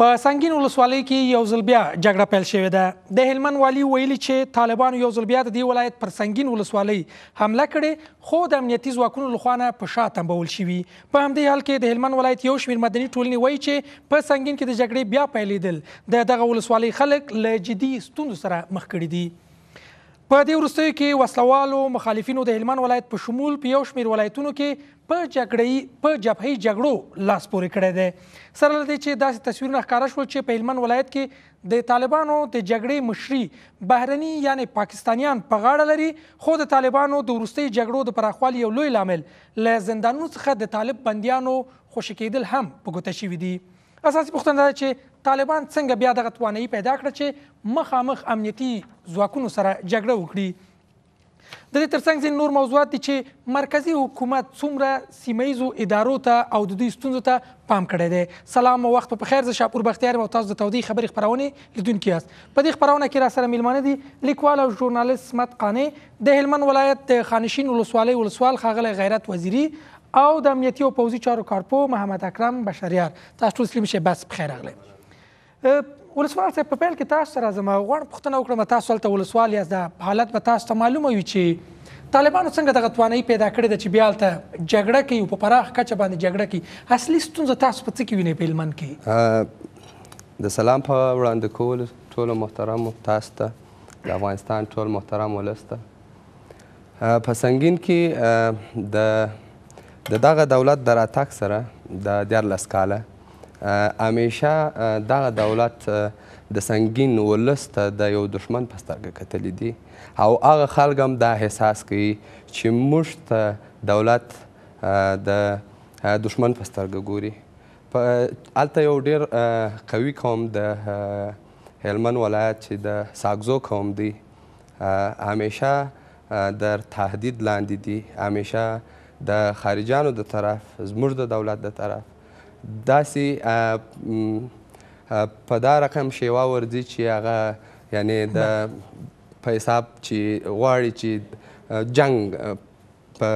په سنگین ولسوالۍ کې یو ځل بیا جګړه پیل شوې ده د هلمند والي ویلي چې طالبانو یو ځل بیا د دې ولایت پر سنگین ولسوالۍ حمله کړې خو د امنیتي ځواکونو لخوا نه په شا تنبول شوي په همدې حال کې د هلمند ولایت یو شمېر مدني ټولنې وایي چې په سنگین کې د جګړې بیا پیلېدل د دغه ولسوالۍ خلک له جدي ستونزو سره مخ کړي دي په دې وروستیو کې وسلوالو مخالفینو د هلمند ولایت په شمول په یو شمېر ولایتونو کې په جګړې په جبهې جګړو لاس پورې کړی دی سره له دې چې داسې تصویرونه ښکاره شول چې په هلمند ولایت کې د طالبانو د جګړې مشري بهرني یعنی پاکستانیان په پا غاړه لري خو د طالبانو د وروستۍ جګړو د پراخوالي یو لوی لامل له زندانونو څخه د طالب بندیانو خوشي کېدل هم په ګوته شوي دي اساسي پوښتنه ده چې طالبان څنګه بیا دغه توانایي پیدا کړه چې مخامخ امنیتي ځواکونو سره جګړه وکړي د دې ترڅنګ ځین نور موضوعات دي چې مرکزی حکومت څومره سیمایزو ادارو ته او د دوی ستونزو ته پام کړی دی سلام او وخت په خیر زه شاپور بختیار او تاسو د تودي خبري خبرونه لیدونکي یاست په دې خبرونه کې را سره میلمانه دي لیکوال او ژورنالیست سمت قانی د هلمند ولایت د خانشین ولسوالۍ ولسوال خاغله غیرت وزیری او د امنیتي او پوځي چارو کارپو محمد اکرم بشریار تاسو سلیم شه بس بخیر اغلی ولسوال صاحب په پیل کې تاسو سره زما غواړم پوښتنه وکړم تاسو هلته ولسوال یاست د حالت به تاسو ته معلومه وي چې طالبانو څنګه دغه توانایي پیدا کړې ده چې بیا هلته جګړه کوي په پراخ کچه باندې جګړه کوي اصلي ستونزه تاسو په څه کې وینئ په هلمند کې د سلام په وړاندې کول ټولو محترمو تاسو ته د افغانستان ټول محترم ولس ته په سنګین کې د د دغه دولت د راتګ سره د دیارلس کاله همیشه دغه دولت د سنگین ولس ته د یو دشمن په سترګه کتلی دي او هغه خلک هم دا احساس کوي چې موږ ته دولت د دشمن په سترګه ګوري هلته یو ډیر قوي قوم د هلمند ولایت چې د ساګزو قوم دی همیشه در تهدید لاندې دي همیشه د خارجانو د طرف زموږ د دولت د طرف داسې په دا رقم شیوه ورځي چې هغه یعنی د په حساب چې غواړي چې جنگ په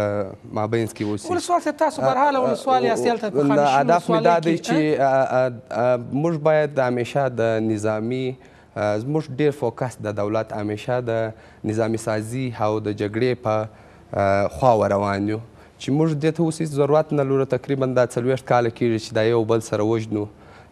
مابینس کې اوسي ولسوال صاحب تاسو برحاله ولسوال یاست هلته په خامشین هدف مې دا دی چې موږ باید همیشه د نظامي زموږ ډیر فوکس د دولت همیشه د نظامي سازي او د جګړې په خوا روان یو چې موږ دې ته اوس هېڅ ضرورت نه لرو تقریبا دا څلوېښت کاله کېږي چې دا یو بل سره وژنو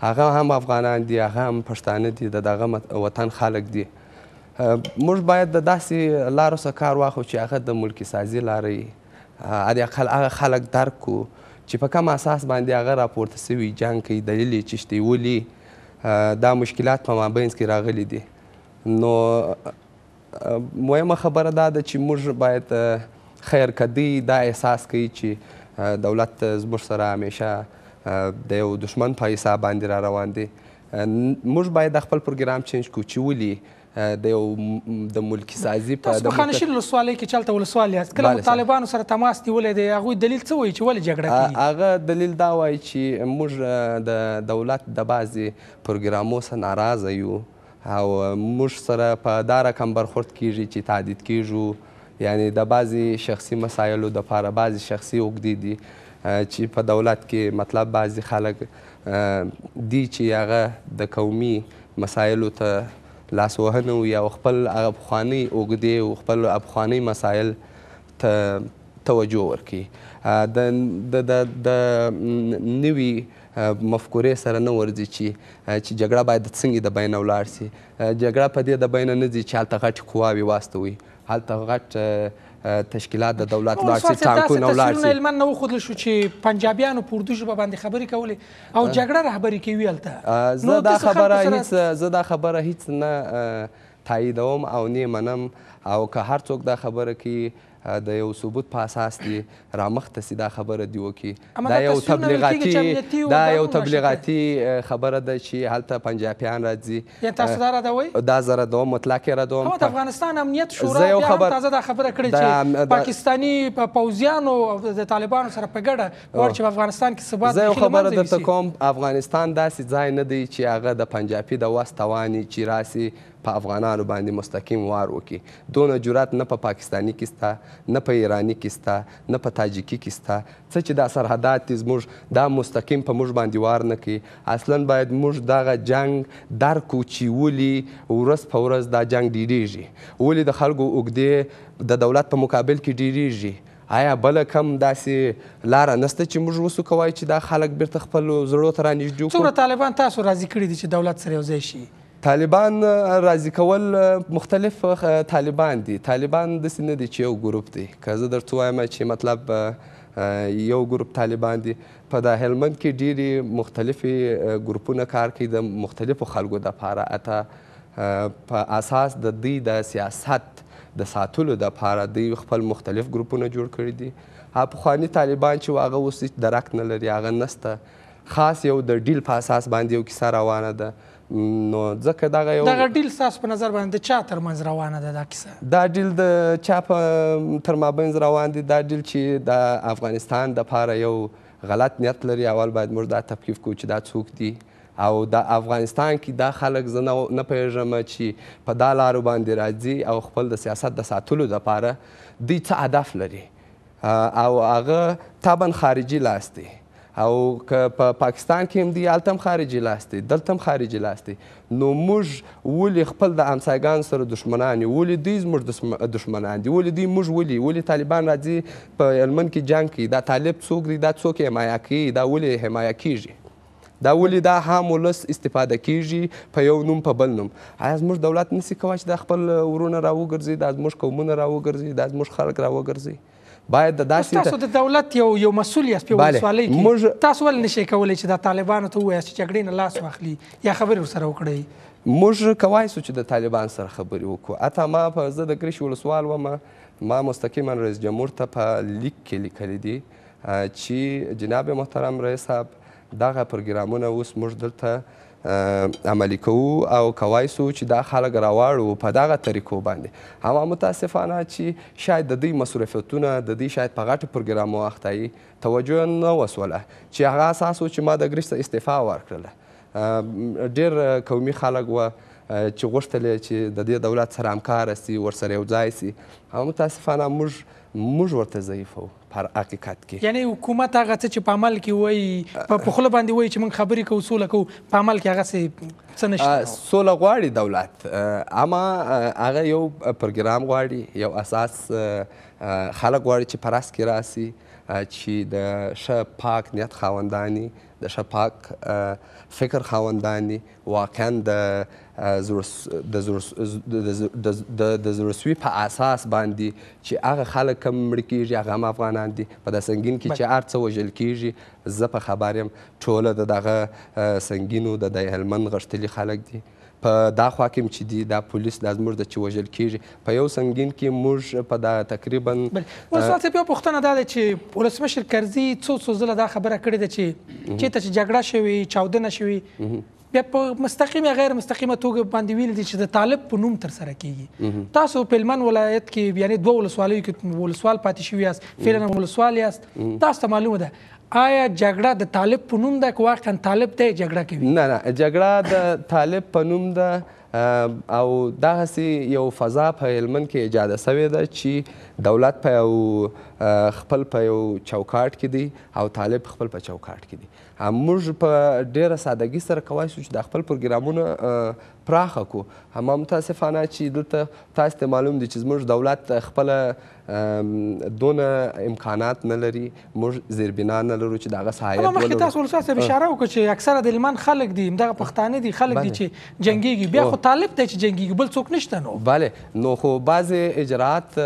هغه هم افغانان دي هغه هم پښتانه دي د دغه وطن خلک دي موږ باید د داسې لارو څخه کار واخلو چې هغه د ملکي سازي لارې حداقل هغه خلک درک کړو چې په کم اساس باندې هغه راپورته سوي جنګ کوي دلیل یې چشتې ولي دا مشکلات په مابینځ کې راغلي دي نو مهمه خبره دا ده چې موږ باید خیر کدی دا احساس کوي چې دولت زموږ سره همیشه د یو دشمن په حساب باندې را روان دی موږ باید خپل پروګرام چینج کړو چې ولې د یو د ملکی سازي په د خان شیر لسوالي کې چلته ولسوالي هست کله طالبانو سره تماس نیولې دی هغه دلیل څه وایي چې ول جګړه کوي هغه دلیل دا وایي چې موږ د دولت د بازي پروګرامو سره ناراضه یو او موږ سره په دارا کم برخورد کیږي چې تهدید کیږو یعنی د بعضی شخصي مسایلو د پاره بعضی شخصي اوګدي دي چې په دولت کې مطلب بعضی خلک دی چې هغه د قومي مسایلو ته لاسوهنه یا خپل هغه پخواني اوګدي او خپل پخواني مسایل ته توجه ورکړي د د د نوي مفکورې سره نه ورځي چې چې جګړه باید څنګه د بینه ولاړ سي جګړه په دې د بینه نه ځي چې هلته غټې قواوې واستوي هلته غټ تشکیلات د دولت لاړ شي ټانکونه ولاړ شي هلمند نه وښودل شو چې پنجابیانو په اردو ژبه باندې خبرې کولې او جګړه رهبري کوي هلته زه دا خبره هیڅ زه دا خبره هیڅ نه تاییدوم او نه منم او که هر څوک دا خبره کوي د یو ثبوت په اساس دی رامخته سي دا خبره دی وکي دا یو تبلیغاتي دا یو تبلیغاتي خبره ده چې هلته پنجابیان راځي یعنی تاسو دا ردوي دا زه ردوم مطلق ردوم د افغانستان امنیت شورا بیا تازه دا خبره کړې چې پاکستانی پوځیانو د طالبانو سره په ګډه ور چې په افغانستان کې ثبات زه خبره درته کوم افغانستان داسې ځای نه دی چې هغه د پنجابي د وس تواني چې راسي په افغانانو باندې مستقیم وار وکړي دونه جرات نه په پا پاکستاني کې سته نه په ایراني کې سته نه په تاجکي کې سته څه چې دا سرحدات دي زموږ دا مستقیم په موږ باندې وار نه کوي اصلا باید موږ دغه جنګ درک کړو چې ولې ورځ په ورځ دا جنګ ډیریږي ولې د خلکو اوږدې د دولت په مقابل کې ډیریږي آیا بله کم داسې لاره نسته چې موږ وسو کوای چې دا خلک بیرته خپل زړو ته رانږدې کړو څومره طالبان تاسو راضي کړي دي چې دولت سره یو ځای شي طالبان راضي کول مختلف طالبان دي طالبان داسې نه دي چې یو ګروپ دی که زه درته وایم چې مطلب یو ګروپ طالبان دي په دا هلمند کې ډېرې مختلفې ګروپونه کار کوي د مختلفو خلکو دپاره حتی په اساس د دوی د سیاست د ساتلو دپاره دوی خپل مختلف ګروپونه جوړ کړي دي هغه پخواني طالبان چې هغه اوس درک نه لري هغه نسته خاص یو د ډیل په اساس باندې یو کیسه روانه ده نو ځکه دغه یو دغه ډیل تاسو په نظر باندې چا ترمنځ روانه ده دا کیسه دا ډیل د چا په تر مابینځ روان دی دا ډیل چې د افغانستان دپاره یو غلط نیت لري اول باید موږ دا تفکیف کوو چې دا څوک دي او د افغانستان کې دا خلک زه نه پوهېږم چې په دا لارو باندې راځي او خپل د سیاست د ساتلو دپاره دوی څه هدف لري او هغه طبعا خارجي لاس دی او که په پا پاکستان کې هم دی هلته هم خارجي لاس دی دلته هم خارجي لاس دی نو موږ ولې خپل د همسایګانو سره دښمنان یو ولې دوی زموږ دښمنان دي ولې دوی موږ ولې ولې طالبان راځي په هلمند کې جنګ کوي دا طالب څوک دی دا څوک حمایه کوي دا ولې حمایه کیږي دا ولې دا هم ولس استفاده کیږي په یو نوم په بل نوم آیا زموږ دولت نسي کولی چې دا خپل ورونه راوګرځي دا زموږ قومونه راوګرځي دا زموږ خلک راوګرځي باید د داسې تاسو د دولت یو یو مسول یاست په ولسوالۍ کې موږ تاسو ول نشئ کولای چې د طالبانو ته وایاست چې جګړې نه لاس واخلي یا خبرې ورسره وکړئ موږ کوای سو چې د طالبان سره خبرې وکړو اته ما په زه د کرش ولسوال وم ما مستقیما رئیس جمهور ته په لیک کې لیکلی دي چې جناب محترم رئیس صاحب دغه پروګرامونه اوس موږ دلته عملی کوو او کوای سو چې دا خلک راواړو په دغه طریقو باندې هوا متاسفانه چې شاید د دوی مصرفیتونه د دوی شاید په غټو پروګرامو اخته توجه نه وسوله چې هغه اساس چې ما د ګریسته استعفا ورکړله ډېر قومي خلک وه چې غوښتل چې د دې دولت سره همکاره سي ورسره یو ځای سي هغه متاسفانه موږ موږ ورته ضعیف وو پر حقیقت کې یعنی حکومت هغه څه چې په عمل کې وای په خوله باندې وای چې موږ خبرې کوو سوله کوو په عمل کې هغه څه څه نشته سوله غواړي دولت اما هغه یو پروګرام غواړي یو اساس خلک غواړي چې پراس کې راسي چې د ښه پاک نیت خاوندانی د ښه پاک فکر خاوندانی واقعا د د زورسوي په اساس باندې چې هغه خلک کم مړه کیږي هغه هم افغانان دي په دا سنګین کې چې هر څه وژل کیږي زه په خبر یم ټوله د دغه سنګینو د د هلمند غښتلي خلک دي په دا خوا کې چې دی دا پولیس دا زموږ د چې وژل کیږي په یو سنګین کې موږ په دا تقریبا ورسات په پوښتنه ده چې ولسمشر کرزي څو څو ځله دا خبره کړې ده چې چېرته چې جګړه شوي چاودنه شوي بیا په مستقیم یا غیر مستقیمه توګه باندې ویل دي چې د طالب په نوم تر سره کیږي تاسو په هلمند ولایت کې یعنی دوه ولسوالیو کې ولسوال پاتې شوی یاست فعلا ولسوال یاست تاسو ته معلومه ده آیا جګړه د طالب په نوم ده که واقعا طالب دی جګړه کوي نه نه جګړه د طالب په نوم ده او دغسې یو فضا په هلمند کې ایجاده سوې ده چې دولت په یو خپل په یو چوکاټ کې دی او طالب خپل په چوکاټ کې دی موږ په ډیره سادګۍ سره کولی شو چې دا خپل پروګرامونه پراخه کو همدا متاسفانه چې دلته تاسو ته معلوم دي چې زموږ دولت خپله دونه امکانات نه لري موږ زیربنا نه لرو چې د هغه سحایت مخکې تاسو ولسوال صاحب اشاره وکړه چې اکثره د هلمند خلک دي همدغه پښتانه دي خلک دي چې جنګیږي بیا خو طالب دی چې جنګیږي بل څوک نشته نو بله نو خو بعضې اجراعات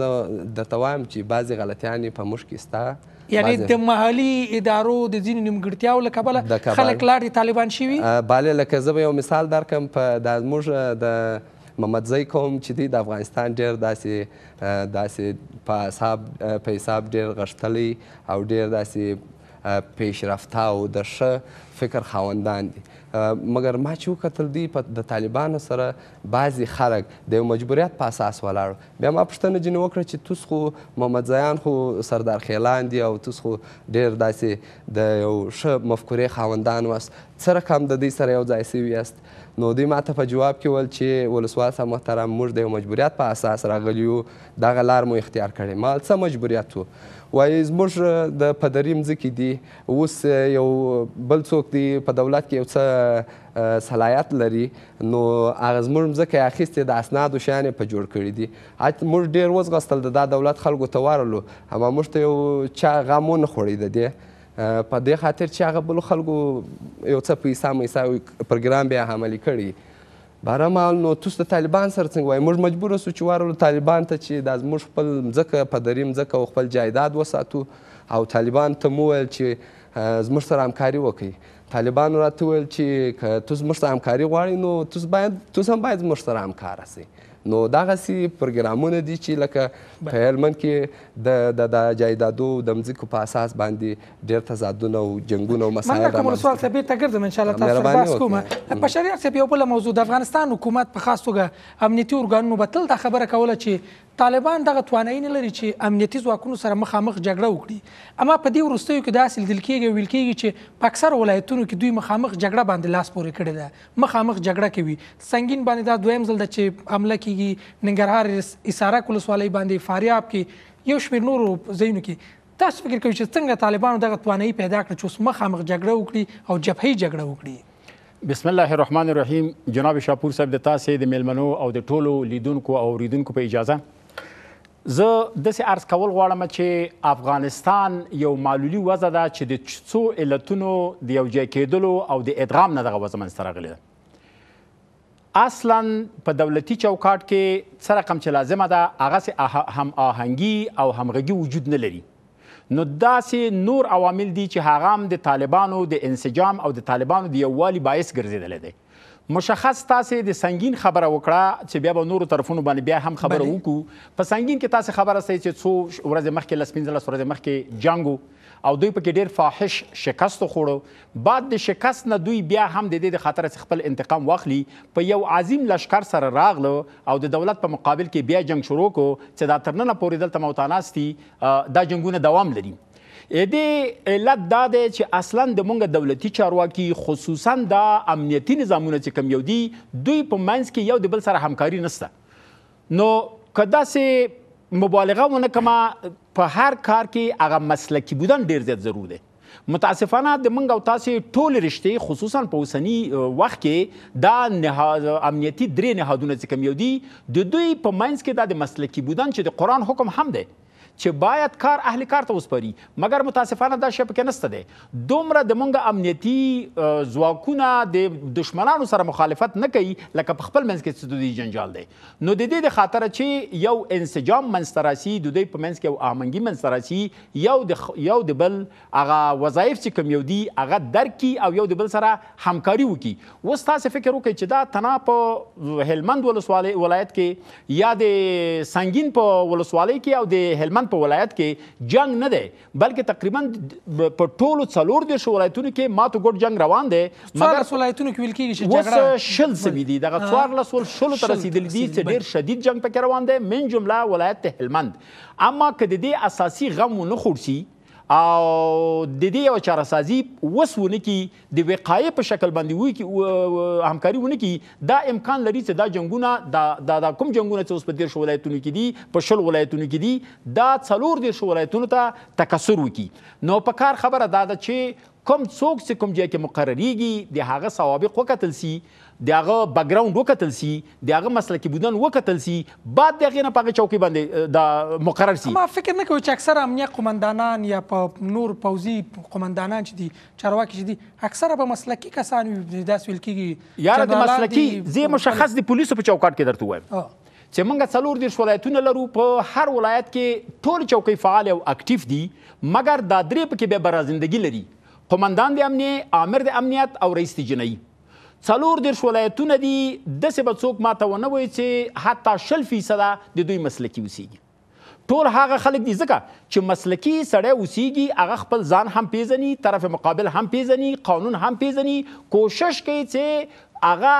زه درته وایم چې بعضې غلطیانې په موږ کې شته یعنی د محلي ادارو د ځینې نیمګړتیاو له کبله خلک لاړې طالبان شوي بلې لکه زه به یو مثال درکړم په دا زموږ د ممدزی قوم چې دی د افغانستان ډیر داسې داسې په حساب په حساب ډیر غښتلی او ډیر داسې پیشرفته او د ښه فکر خاوندان دي مګر ما چې وکتل دوی د طالبانو سره بعضې خلک د یو مجبوریت په اساس ولاړ بیا ما پوښتنه ځینې وکړه چې توس خو محمد زیان خو سردار خیلان دي او توس خو ډېر داسې د یو ښه مفکورې خاوندان واست څه رقم د دوی سره یو ځای سوي یاست نو دوی ماته په جواب کې ویل چې ولسوال صاحب محترم موږ د یو مجبوریت په اساس راغلي یو دغه لار مو اختیار کړې ما څه مجبوریت و وایي زموږ د پدري مځکې دي اوس یو بل څوک دی په دولت کې یو څه صلاحیت لري نو هغه زموږ مځکه یې اخیستې د اسنادو شیان په جوړ کړي دي موږ ډېر وځغستل د دا دولت خلکو ته ورلو اما موږ ته یو چا غم ونه خوړی د دې په دې خاطر چې هغه بلو خلکو یو څه پیسه میسا پروګرام بیا عملي کړي بهرمال نو توس د طالبان سره څنګه وایي موږ مجبور اوسو چې وارولو طالبان ته چې دا زموږ خپل مځکه پدري مځکه او خپل جایداد وساتو او طالبان ته مو وویل چې زموږ سره همکاري وکړي طالبانو راته وویل چې که ته زموږ سره همکاري غواړې نو ته باید ته هم باید زموږ سره همکاره سي نو دغسې پروګرامونه دي چې لکه په هلمند کې د د د جایدادو د مځکو په اساس باندې ډېر تضادونه او جنګونه او مسایل رامنځته کوم سوال ته بیرته ګرځم انشاءالله تاسو بحث کوم په شریعت صاحب یو بله موضوع د افغانستان حکومت په خاص توګه امنیتي ارګانونو به تل دا خبره کوله چې طالبان دغه توانایي نه لري چې امنیتي ځواکونو سره مخامخ جګړه وکړي اما په دې وروستیو کې داسې لیدل کېږي ویل کېږي چې په اکثر ولایتونو کې دوی مخامخ جګړه باندې لاس پورې کړی ده مخامخ جګړه کوي سنګین باندې دا دویم ځل ده چې حمله کیږي ننګرهار اساره کولسوالۍ باندې فاریاب کې یو شمېر نورو ځایونو کې تاسو فکر کوئ چې څنګه طالبانو دغه توانایي پیدا کړه چې اوس مخامخ جګړه وکړي او جبهه جګړه وکړي بسم الله الرحمن الرحیم جناب شاپور صاحب د تاسې د میلمنو او د ټولو لیدونکو او اوریدونکو په اجازه زه د سي ارز کول غواړم چې افغانستان یو معلولي وضع ده چې د څو علتونو د یو ځای کېدلو او د ادغام نه دغه وضع منځته راغلې ده اصلا په دولتي چوکاټ کې څه رقم چې لازمه ده هغسې هم آهنګي او همغږي وجود نه لري نو داسې نور عوامل دي چې هغه هم د طالبانو د انسجام او د طالبانو د یووالي باعث ګرځېدلی دی مشخص تاسو د سنگین خبره وکړه چې بیا به نورو طرفونو باندې بیا هم خبره وکړو په سنگین کې تاسو خبره سي چې څو ورځې مخکې لس پنځلس ورځې مخکې جنگو او دوی په کې ډیر فاحش شکست خوړو بعد د شکست نه دوی بیا هم د دې د خاطر خپل انتقام واخلي په یو عظیم لشکر سره راغلو او د دولت په مقابل کې بیا جنگ شروع کو چې دا ترننه پورې دلته موتاناستي دا جنگونه دوام لري دې علت دا دی چې اصلا د مونږ دولتي چارواکي خصوصا د امنیتي نظامونه چې کم یو دي دوی په منځ کې یو د بل سره همکاري نشته نو کدا سه مبالغه ونه کما په هر کار کې هغه مسلکی بودن ډیر زیات ضروري دی متاسفانه د منګ او تاسو ټول رښتې خصوصا په اوسنی وخت کې دا نهاد امنیتی درې نهادونه چې کم یو دي د دوی په منځ کې د مسلکی بودن چې د قران حکم هم دی چې باید کار اهل کار ته وسپاري مګر متاسفانه دا شی پکې نسته دی دومره د مونږ امنیتي ځواکونه د دشمنانو سره مخالفت نه کوي لکه په خپل منځ کې ستودي جنجال دی نو د دې د خاطر چې یو انسجام منستراسي د دوی په منځ کې او اهمنګي منستراسي یو د یو د بل هغه وظایف چې کوم یو دی هغه درکې او یو د بل سره همکاري وکړي وس تاسو فکر وکړئ چې دا تنا په هلمند ولسوالۍ ولایت کې یا د سنگین په ولسوالۍ کې او د هلمند په ولایت کې جنگ نه دی بلکې تقریبا په ټولو څلور دېرش ولایتونو کې ماتو ګوټ جنگ روان دی څوارلس ولایتونو کې ویل کېږي چې جګړه اوس شل سوي دي دغه څوارلس ول شلو ته رسېدلي دي چې ډېر شدید جنگ پکې روان دی من جمله ولایت هلمند اما که د دې اساسي غم ونه خوړ او د دې یو چاره سازي وسونه کی د وقایې په شکل باندې وی کی همکاري ونه کی دا امکان لري چې دا جنگونه دا دا, دا کوم جنگونه چې اوس په دې ولایتونو کې دي په شل ولایتونو کې دي دا څلور د ولایتونو ته تکثر وکي نو په کار خبره دا ده چې کم څوک چې کوم ځای کې مقرریږي د هغه سوابق وکتل سي د هغه بیکګراوند وکتل سي د هغه مسلکي بودن وکتل سي بعد د هغې نه په هغې چوکۍ باندې د مقرر سي ما فکر نه کوي چې اکثره امنیه قمندانان یا په نور پوځي قمندانان چې دي چارواکي چې دي اکثره په مسلکي کسان وي داسې ویل کېږي یاره د مسلکي زه مشخص د پولیسو په چوکاټ کې درته وایم چې موږ څلور دیرش ولایتونه لرو په هر ولایت کې ټول چوکۍ فعال او اکټیف دي مګر دا درې پکې بیا برازندګي لري قومندان د امنیه عامر د امنیت او رئیس د جنایي څلور دیرش ولایتونه دي داسې به څوک ماته ونه وایي چې حتی شل فیصده د دوی مسلکي اوسیږي ټول هغه خلک دي ځکه چې مسلکي سړی اوسیږي هغه خپل ځان هم پیژني طرف مقابل هم پیژني قانون هم پیژني کوشش کوي چې هغه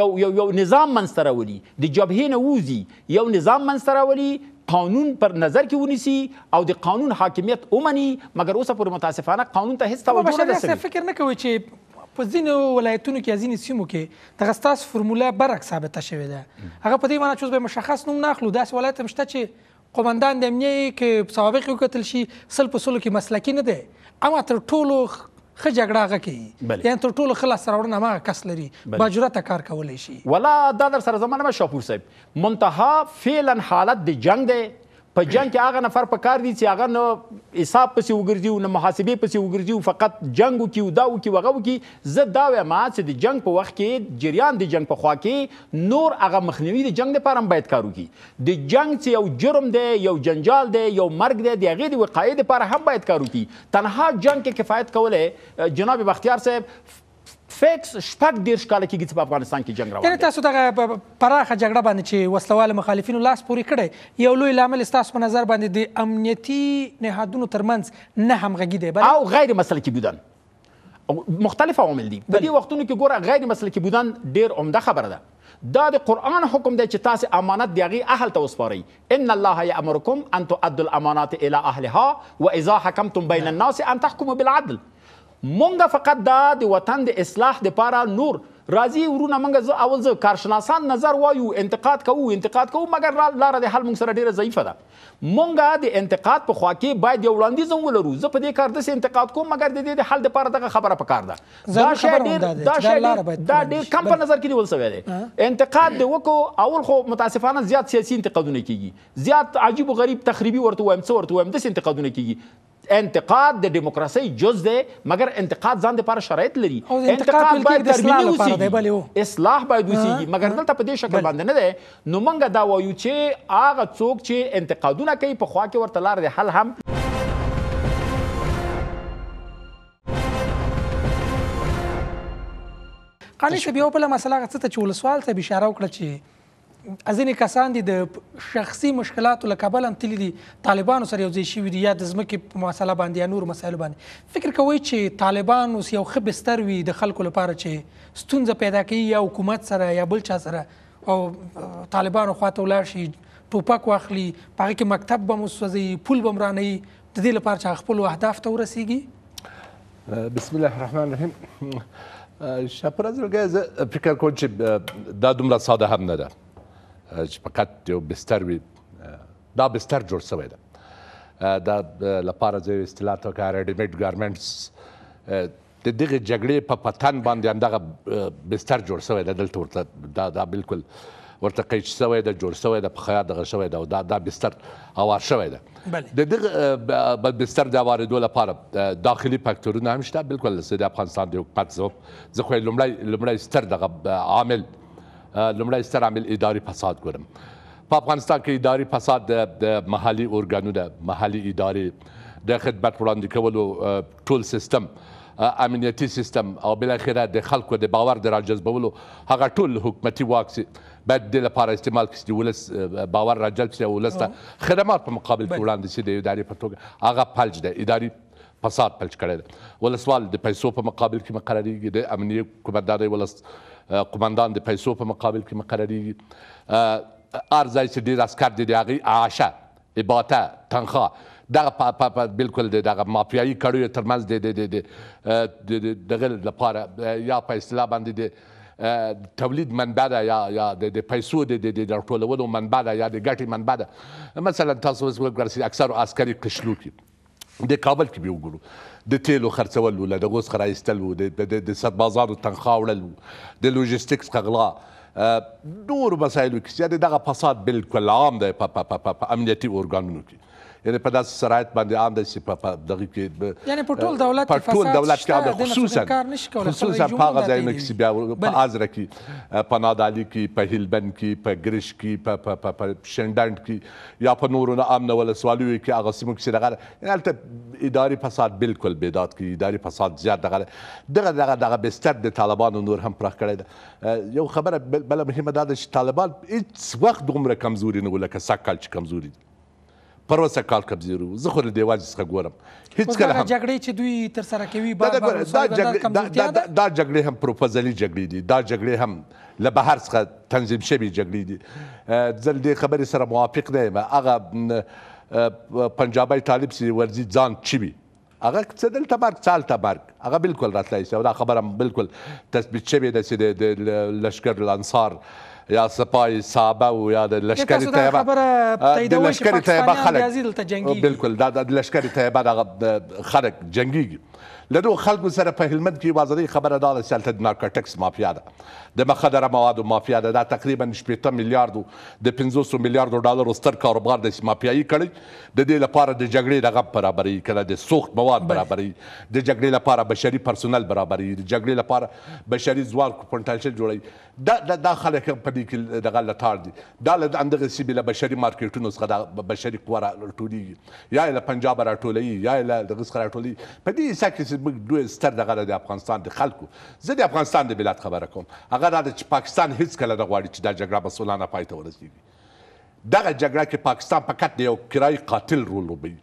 یو یو یو نظام منځته راولي د جبهې نه ووځي یو نظام منځته راولي قانون پر نظر کې ونیسي او د قانون حاکمیت ومني مګر اوسه پر متاسفانه قانون ته هیڅ توجه نه کوي فکر نه کوي چې په ځینو ولایتونو کې ځینې سیمو کې دغه ستاسو فرموله برعکس ثابته شوې ده هغه په دې معنی چې اوس به مشخص نوم نه اخلو داسې ولایت هم شته چې قومندان د امنیې کې سوابق وکتل شي سل په سلو کې مسلکي نه دی اما تر ټولو خ جګړه هغه کوي یعنی تر ټولو خلاص راوړنه هغه کس لري با جرأت کار کولی شي ولا دا در سره زمانه شاپور صاحب منتها فعلا حالت د جنگ دی په جنگ کې هغه نفر په کار دی چې هغه نه حساب پسې وګرځي او نه محاسبې پسې وګرځي فقط جنگ وکړي او دا وکړي او هغه وکړي زه دا وایم چې د جنگ په وخت کې جریان د جنگ په خوا کې نور هغه مخنیوي د جنگ لپاره هم باید کار وکړي د جنگ چې یو جرم دی یو جنجال دی یو مرګ دی د هغې د وقایې لپاره هم باید کار وکړي تنها جنگ کې کفایت کولی جناب بختیار صاحب فکس شپږ ډیر کال کېږي چې په افغانستان کې جنگ روان دی تاسو دغه پراخه جګړه باندې چې وسلوال مخالفینو لاس پورې کړی یو لوی لامل تاسو په نظر باندې د امنیتي نهادونو ترمنځ نه همغږي دی بله او غیر مسلکي بودن مختلف عوامل دي په دې وختونو کې ګوره غیر مسلکي بودن ډیر عمده خبره ده دا د قران حکم دی چې تاسو امانت دیغي اهل ته وسپارئ ان الله یامرکم ان تؤدوا الامانات الى اهلها واذا حكمتم بين الناس ان تحكموا بالعدل مونږ فقط دا د وطن د اصلاح لپاره نور راځي ورونه مونږ زه اول زه کارشناسان نظر وایو انتقاد کوو انتقاد کوو مګر لاره د حل مونږ سره ډیره ضعیفه ده مونږ د انتقاد په خوا کې باید یو وړاندیز هم ولرو زه په دې کار داسې انتقاد کوم مګر د دې د حل لپاره دغه خبره پکار ده دا شی ډېر دا شی دا ډېر کم په نظر کې نیول سوی دی انتقاد د وکړو اول خو متاسفانه زیات سیاسي انتقادونه کیږي زیات عجیب و غریب تخریبي ورته وایم څه ورته وایم داسې انتقادونه کیږي انتقاد د دیموکراسي جز دی مګر انتقاد ځان لپاره شرایط لري انتقاد باید تربینی وسی اصلاح باید وسی مګر دلته په دې شکل باندې نه دی نو مونږ دا وایو چې هغه څوک چې انتقادونه کوي په خوا کې ورته لار دی حل هم قانې شبي یو بل مسله څه ته چې ولسوال ته اشاره وکړه چې ځینې کسان دي د شخصي مشکلاتو له کبله هم تللي دي طالبانو سره یو ځای شوي دي یا د ځمکې په مسله باندې یا نورو مسایلو باندې فکر کوئ چې طالبان اوس یو ښه بستر وي د خلکو لپاره چې ستونزه پیدا کوي یا حکومت سره یا بل چا سره او طالبانو خواته ولاړ شي ټوپک واخلي په هغه کې مکتب به مو سوځي پول به م رانوي د دې لپاره چې خپلو اهداف ته ورسیږي بسم الله الرحمن الرحیم شپرز لګه زه فکر کوم چې دا دومره ساده هم نه ده چې فقط یو بستر وي دا بستر جوړ شوی ده دا لپاره زه اصطلاح ته کار ریډیمیډ ګارمنټس د دغه جګړې په پتن باندې همدغه بستر جوړ شوی ده دلته ورته دا دا بالکل ورته قید شوی ده جوړ شوی ده په خیا دغه شوی ده او دا دا بستر هوار شوی ده د دغه بستر د واردو لپاره داخلي فکتورونه هم شته بالکل د افغانستان د حکومت زه خو لومړی لومړی ستر دغه عامل لمړی ستر عامل اداري فساد ګورم په افغانستان کې اداري فساد د محلي اورګانونو محلي ادارې د خدمت وړاندې کولو ټول سیستم امنیتي سیستم او بل اخره د خلکو د باور در جذبولو هغه ټول حکومتي واکسي بعد د لپاره استعمال کړي ولس باور راجلب شي ولسته خدمات په مقابل کې وړاندې شي د اداري په توګه هغه پلج ده اداري فساد پلچ کړی دی ولسوال د پیسو په مقابل کې مقرریږي د امنیه قمندانۍ ولس قمندان د پیسو په مقابل کې مقرریږي هر ځای چې ډېر عسکر دي د هغې عاشه عباته تنخواه دغه په بالکل دغه مافیایي کړیو ترمنځ د د دغه لپاره یا په اصطلاح باندې د تولید منبع ده یا یا د پیسو د راټولولو منبع ده یا د ګټې منبع ده مثلا تاسو اوس وګورئ اکثرو عسکري قشلو کې د کابل کې به وګورو د تیلو خرڅولو له دغو څخه راایستلو د صد بازارو تنخوا وړلو د لوجستیک څخه غلا نور مسایلو کې یعنې دغه فساد بالکل عام دی په امنیتي ارګانونو کې یعنی په داسې سرایت باندې عام دی چې په دغه کې یعنی په ټول دولت په ټول دولت کې عام دی خصوصا خصوصا په هغه ځایونو کې چې بیا په آزره کې په نادالي کې په هلبن کې په ګرش کې په په په شندند کې یا په نورو نه امن ول سوالیو کې هغه سیمو کې دغه یعنی البته اداري فساد بالکل بدات کې اداري فساد زیات دغه دغه دغه دغه بستر د طالبانو نور هم پراخ کړی یو خبره بل مهمه ده چې طالبان هیڅ وخت دومره کمزوري نه ولکه سکل چې کمزوري دي پروسه کال قبضه ورو زه خو له دیوال څخه ګورم هیڅ کله هم جګړې چې دوی تر سره کوي بار بار دا دا جګړې هم پروپوزلي جګړې دي دا جګړې هم له بهر څخه تنظیم شوي جګړې دي زل دې خبرې سره موافق نه یم هغه پنجابي طالب سي ورزي ځان چوي هغه څه دلته مرګ څالته مرګ هغه بالکل راتلی شي دا خبره بالکل تثبیت شوې ده چې د لشکر الانصار یا سپای صابه او یا د لشکري طیبه د لشکري طیبه خلک بالکل دا د لشکري طیبه دغه خلک جنګیږي له دغو خلکو سره په هلمند کې یوه ازادۍ خبره دا ده چې هلته د نارکوټکس مافیا ده د مخدره موادو مافیا ده دا تقریبا شپېته میلیاردو د پنځوسو میلیاردو ډالرو ستر کاروبار دی چې مافیایي کړی د دې لپاره د جګړې رغب برابروي که نه د سوخت مواد برابروي د جګړې لپاره بشري پرسونل برابروي د جګړې لپاره بشري ځواک پنټالشل جوړوي دا دا, دا خلک په دې کې دغه لټار دي دا له همدغه سیمې له بشري مارکیټونو څخه د بشري قوه راټولیږي یا یې له پنجاب راټولوي یا یې له دغه څخه راټولوي په دې حصه کې موږ دوی ستر دغه د افغانستان د خلکو زه د افغانستان د بلاد خبره کوم هغه دا چې پاکستان هیڅ کله نه غواړي چې دا جګړه به سولانه پای ته ورسیږي دغه جګړه کې پاکستان فقط د یو کرای قاتل رول لوبوي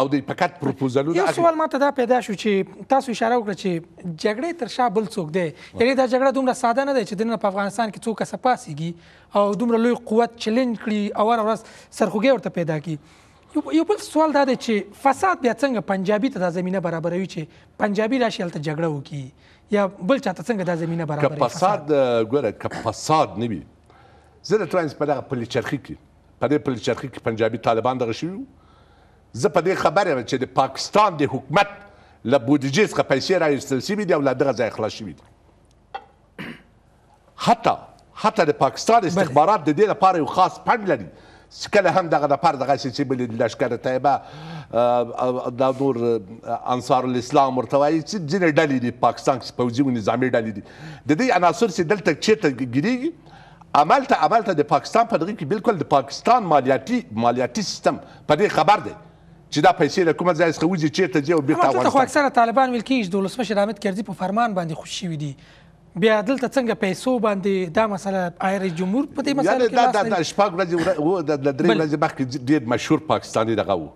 او د پکات پروپوزلونه یو سوال ماته دا پیدا شو چې تاسو اشاره وکړه چې جګړې تر شا بل څوک دی یعنی دا جګړه دومره ساده نه ده چې دنه په افغانستان کې څوک سپاسيږي او دومره لوی قوت چیلنج کړي او هر ورځ سرخوږی ورته پیدا کی یو بل سوال دا دی چې فساد بیا څنګه پنجابي ته دا زمينه برابروي چې پنجابي راشي هلته جګړه وکړي یا بل چاته څنګه دا زمينه برابروي که فساد ګوره که فساد نه وي زه د ټرانس په دغه پلي چرخي کې په دې پلي چرخي کې پنجابي طالبان دغه شوي زه په دې خبره یم چې د پاکستان د حکومت له بودیجې څخه پیسې راایستل شوي دي او له دغه ځایه خلاص شوي دي حتی حتی د پاکستان استخبارات د دې لپاره یو خاص پند لري کله هم دغه د پر دغه سي بل لشکره طیبه دا نور انصار الاسلام ورته وایي چې ځینې ډلې دي پاکستان کې پوځي او نظامي ډلې دي د دې عناصر چې دلته چیرته ګیریږي عملته عملته د پاکستان په دغه کې بالکل د پاکستان مالیاتي مالیاتي سیستم په دې خبر دی چې دا پیسې له کومه ځای څخه وځي چیرته ځي او بیرته افغانستان خو اکثره طالبان ویل کېږي دولسمشر حامد کردي په فرمان باندې خوشي شوي دي بیا دلته څنګه پیسو باندې دا مسله ایر جمهور په دې مسله کې یعنی دا د شپږ ورځې و د درې ورځې مخکې ډېر مشهور پاکستاني دغه و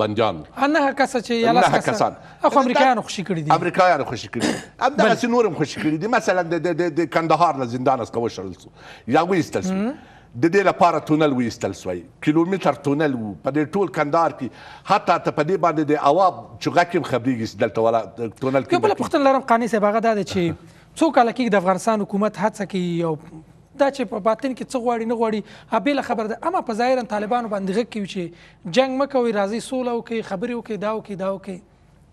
بنجان نه کس چې یلا کس کسان اخو امریکایانو خوشی کړی دي امریکایانو خوشی کړی دي ام دغه سنورم خوشی کړی دي مثلا د کندهار له زندان څخه وشړل سو یا ویستل سو د دې لپاره تونل ویستل سوی کیلومتر تونل وو په دې ټول کندهار کې حتی ته په دې باندې د اواب چغکم خبرېږي دلته ولا تونل کې بل پښتن لرم قانی صاحب هغه دا چې څو کاله کې د افغانستان حکومت هڅه کوي یو دا چې په باطن کې څه غواړي نه غواړي ابل خبر ده اما په ظاهرا طالبانو باندې غږ کوي چې جنگ مکوي راځي سوله وکي خبري وکي دا وکي دا وکي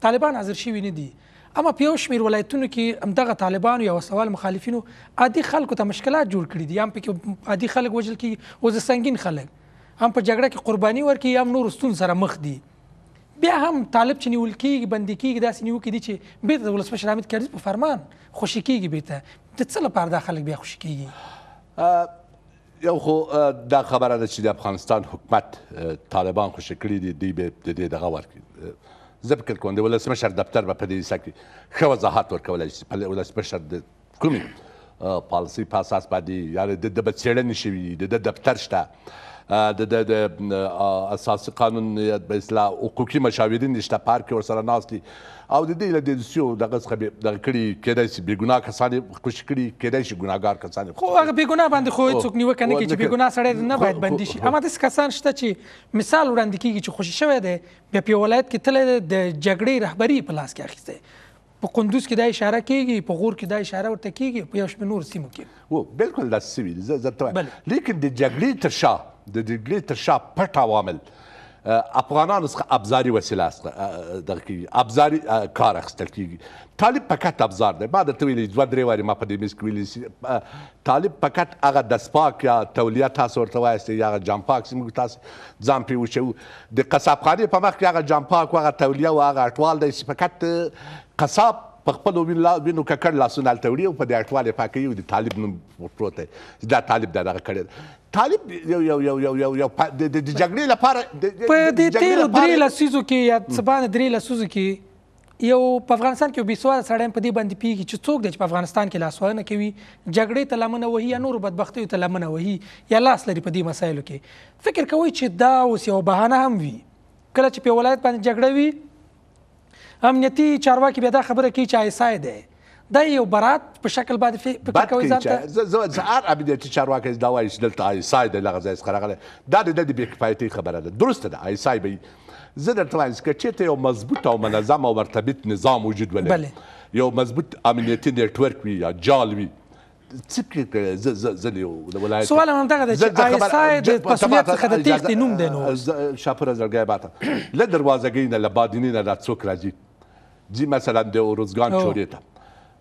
طالبان حاضر شوي نه دي اما په یو شمیر ولایتونو کې همدغه طالبانو یا وسوال مخالفینو عادي خلکو ته مشکلات جوړ کړي دي هم پکې عادي خلک وژل کیږي او زه سنگین خلک هم په جګړه کې قرباني ورکي هم نور ستون سره مخ دي بیا هم طالب چې نیول کېږي بندي کېږي داسې نیوکې دي چې بېرته د ولسمشر حامد کرزي په فرمان خوشي کېږي بېرته د څه لپاره دا خلک بیا خوشي کېږي یو خو دا خبره ده چې د افغانستان حکومت طالبان خوشی کړي دي دوی به د دې دغه ورکړي زه فکر کوم د ولسمشر دفتر به په دې سر کې ښه وضاحت ورکولی شي په ولسمشر د کومې پالیسۍ په اساس باندې یعنې د ده به څېړنې شوي د ده دفتر شته د د اساسي قانون په اصلاح حقوقي مشاورین نشته پارک ورسره ناس دي او د دې له دې سیو دغه څخه د کړي کېدای شي بیګنا کسان خوش کړي کېدای شي ګناګار کسان خو هغه بیګنا باندې خو هیڅوک نیوکه نه کوي چې بیګنا سړی نه باید بندي شي اما د کسان شته چې مثال وړاندې کیږي چې خوشی شوی دی بیا په ولایت کې تل د جګړې رهبری په لاس کې اخیسته په قندوز کې دا اشاره کیږي په غور کې دا اشاره ورته کیږي په یو شمېر نور سیمو کې و بالکل دا سوي زه زه لیکن د جګړې تر شا د جګړې تر شا پټ عوامل افغانانو څخه ابزاري وسیله دغه کې ابزاري کار اخیستل کېږي طالب فقط ابزار دی ما درته ویلي دوه درې وارې ما په دې میز کې ویلي طالب فقط هغه دستپاک یا تولیه تاسو ورته وایاستئ یا هغه جامپاک چې موږ تاسو ځان پرې وچوو د قصابخانې په مخ کې هغه جامپاک او هغه تولیه او هغه اټوال دی چې فقط قصاب په خپل وینو ککړ لاسونه هلته وړي او په دې اټوال یې پاکوي او د طالب نوم پروت دی دا طالب دا دغه کړی طالب یو یو یو یو یو یو د جګړې لپاره په دې تیرو درې لسیزو کې یا څه باندې درې لسیزو کې یو په افغانستان کې بیسواده سړی په دې باندې پیږي چې څوک دی چې په افغانستان کې لاسوهنه کوي جګړې ته لمنه وهي یا نورو بدبختیو ته لمنه وهي یا لاس لري په دې مسایلو کې فکر کوئ چې دا اوس یو بهانه هم وي کله چې په ولایت باندې جګړه وي امنیتي چارواکي بیا دا خبره کوي چې ایسای دی د یو برات په شکل باندې فکر کوي ځان ته زه زه عرب دې چارواکي دا وایي چې دلته آی سای د لغزه څخه راغله دا د دې بې کفایتي خبره ده درسته ده آی سای به زه درته وایم چې چیرته یو مضبوط او منظم او مرتبط نظام وجود ولري یو مضبوط امنیتي نیټورک وي یا جال وي څه ز ز یو د ولایت سوال هم دغه دی چې آی سای د تسلیت څخه د تېښتې نوم دی نو شاپوره زرګی باته له دروازګۍ نه له بادینې نه دا څوک راځي ځي مثلا د روزګان چورې ته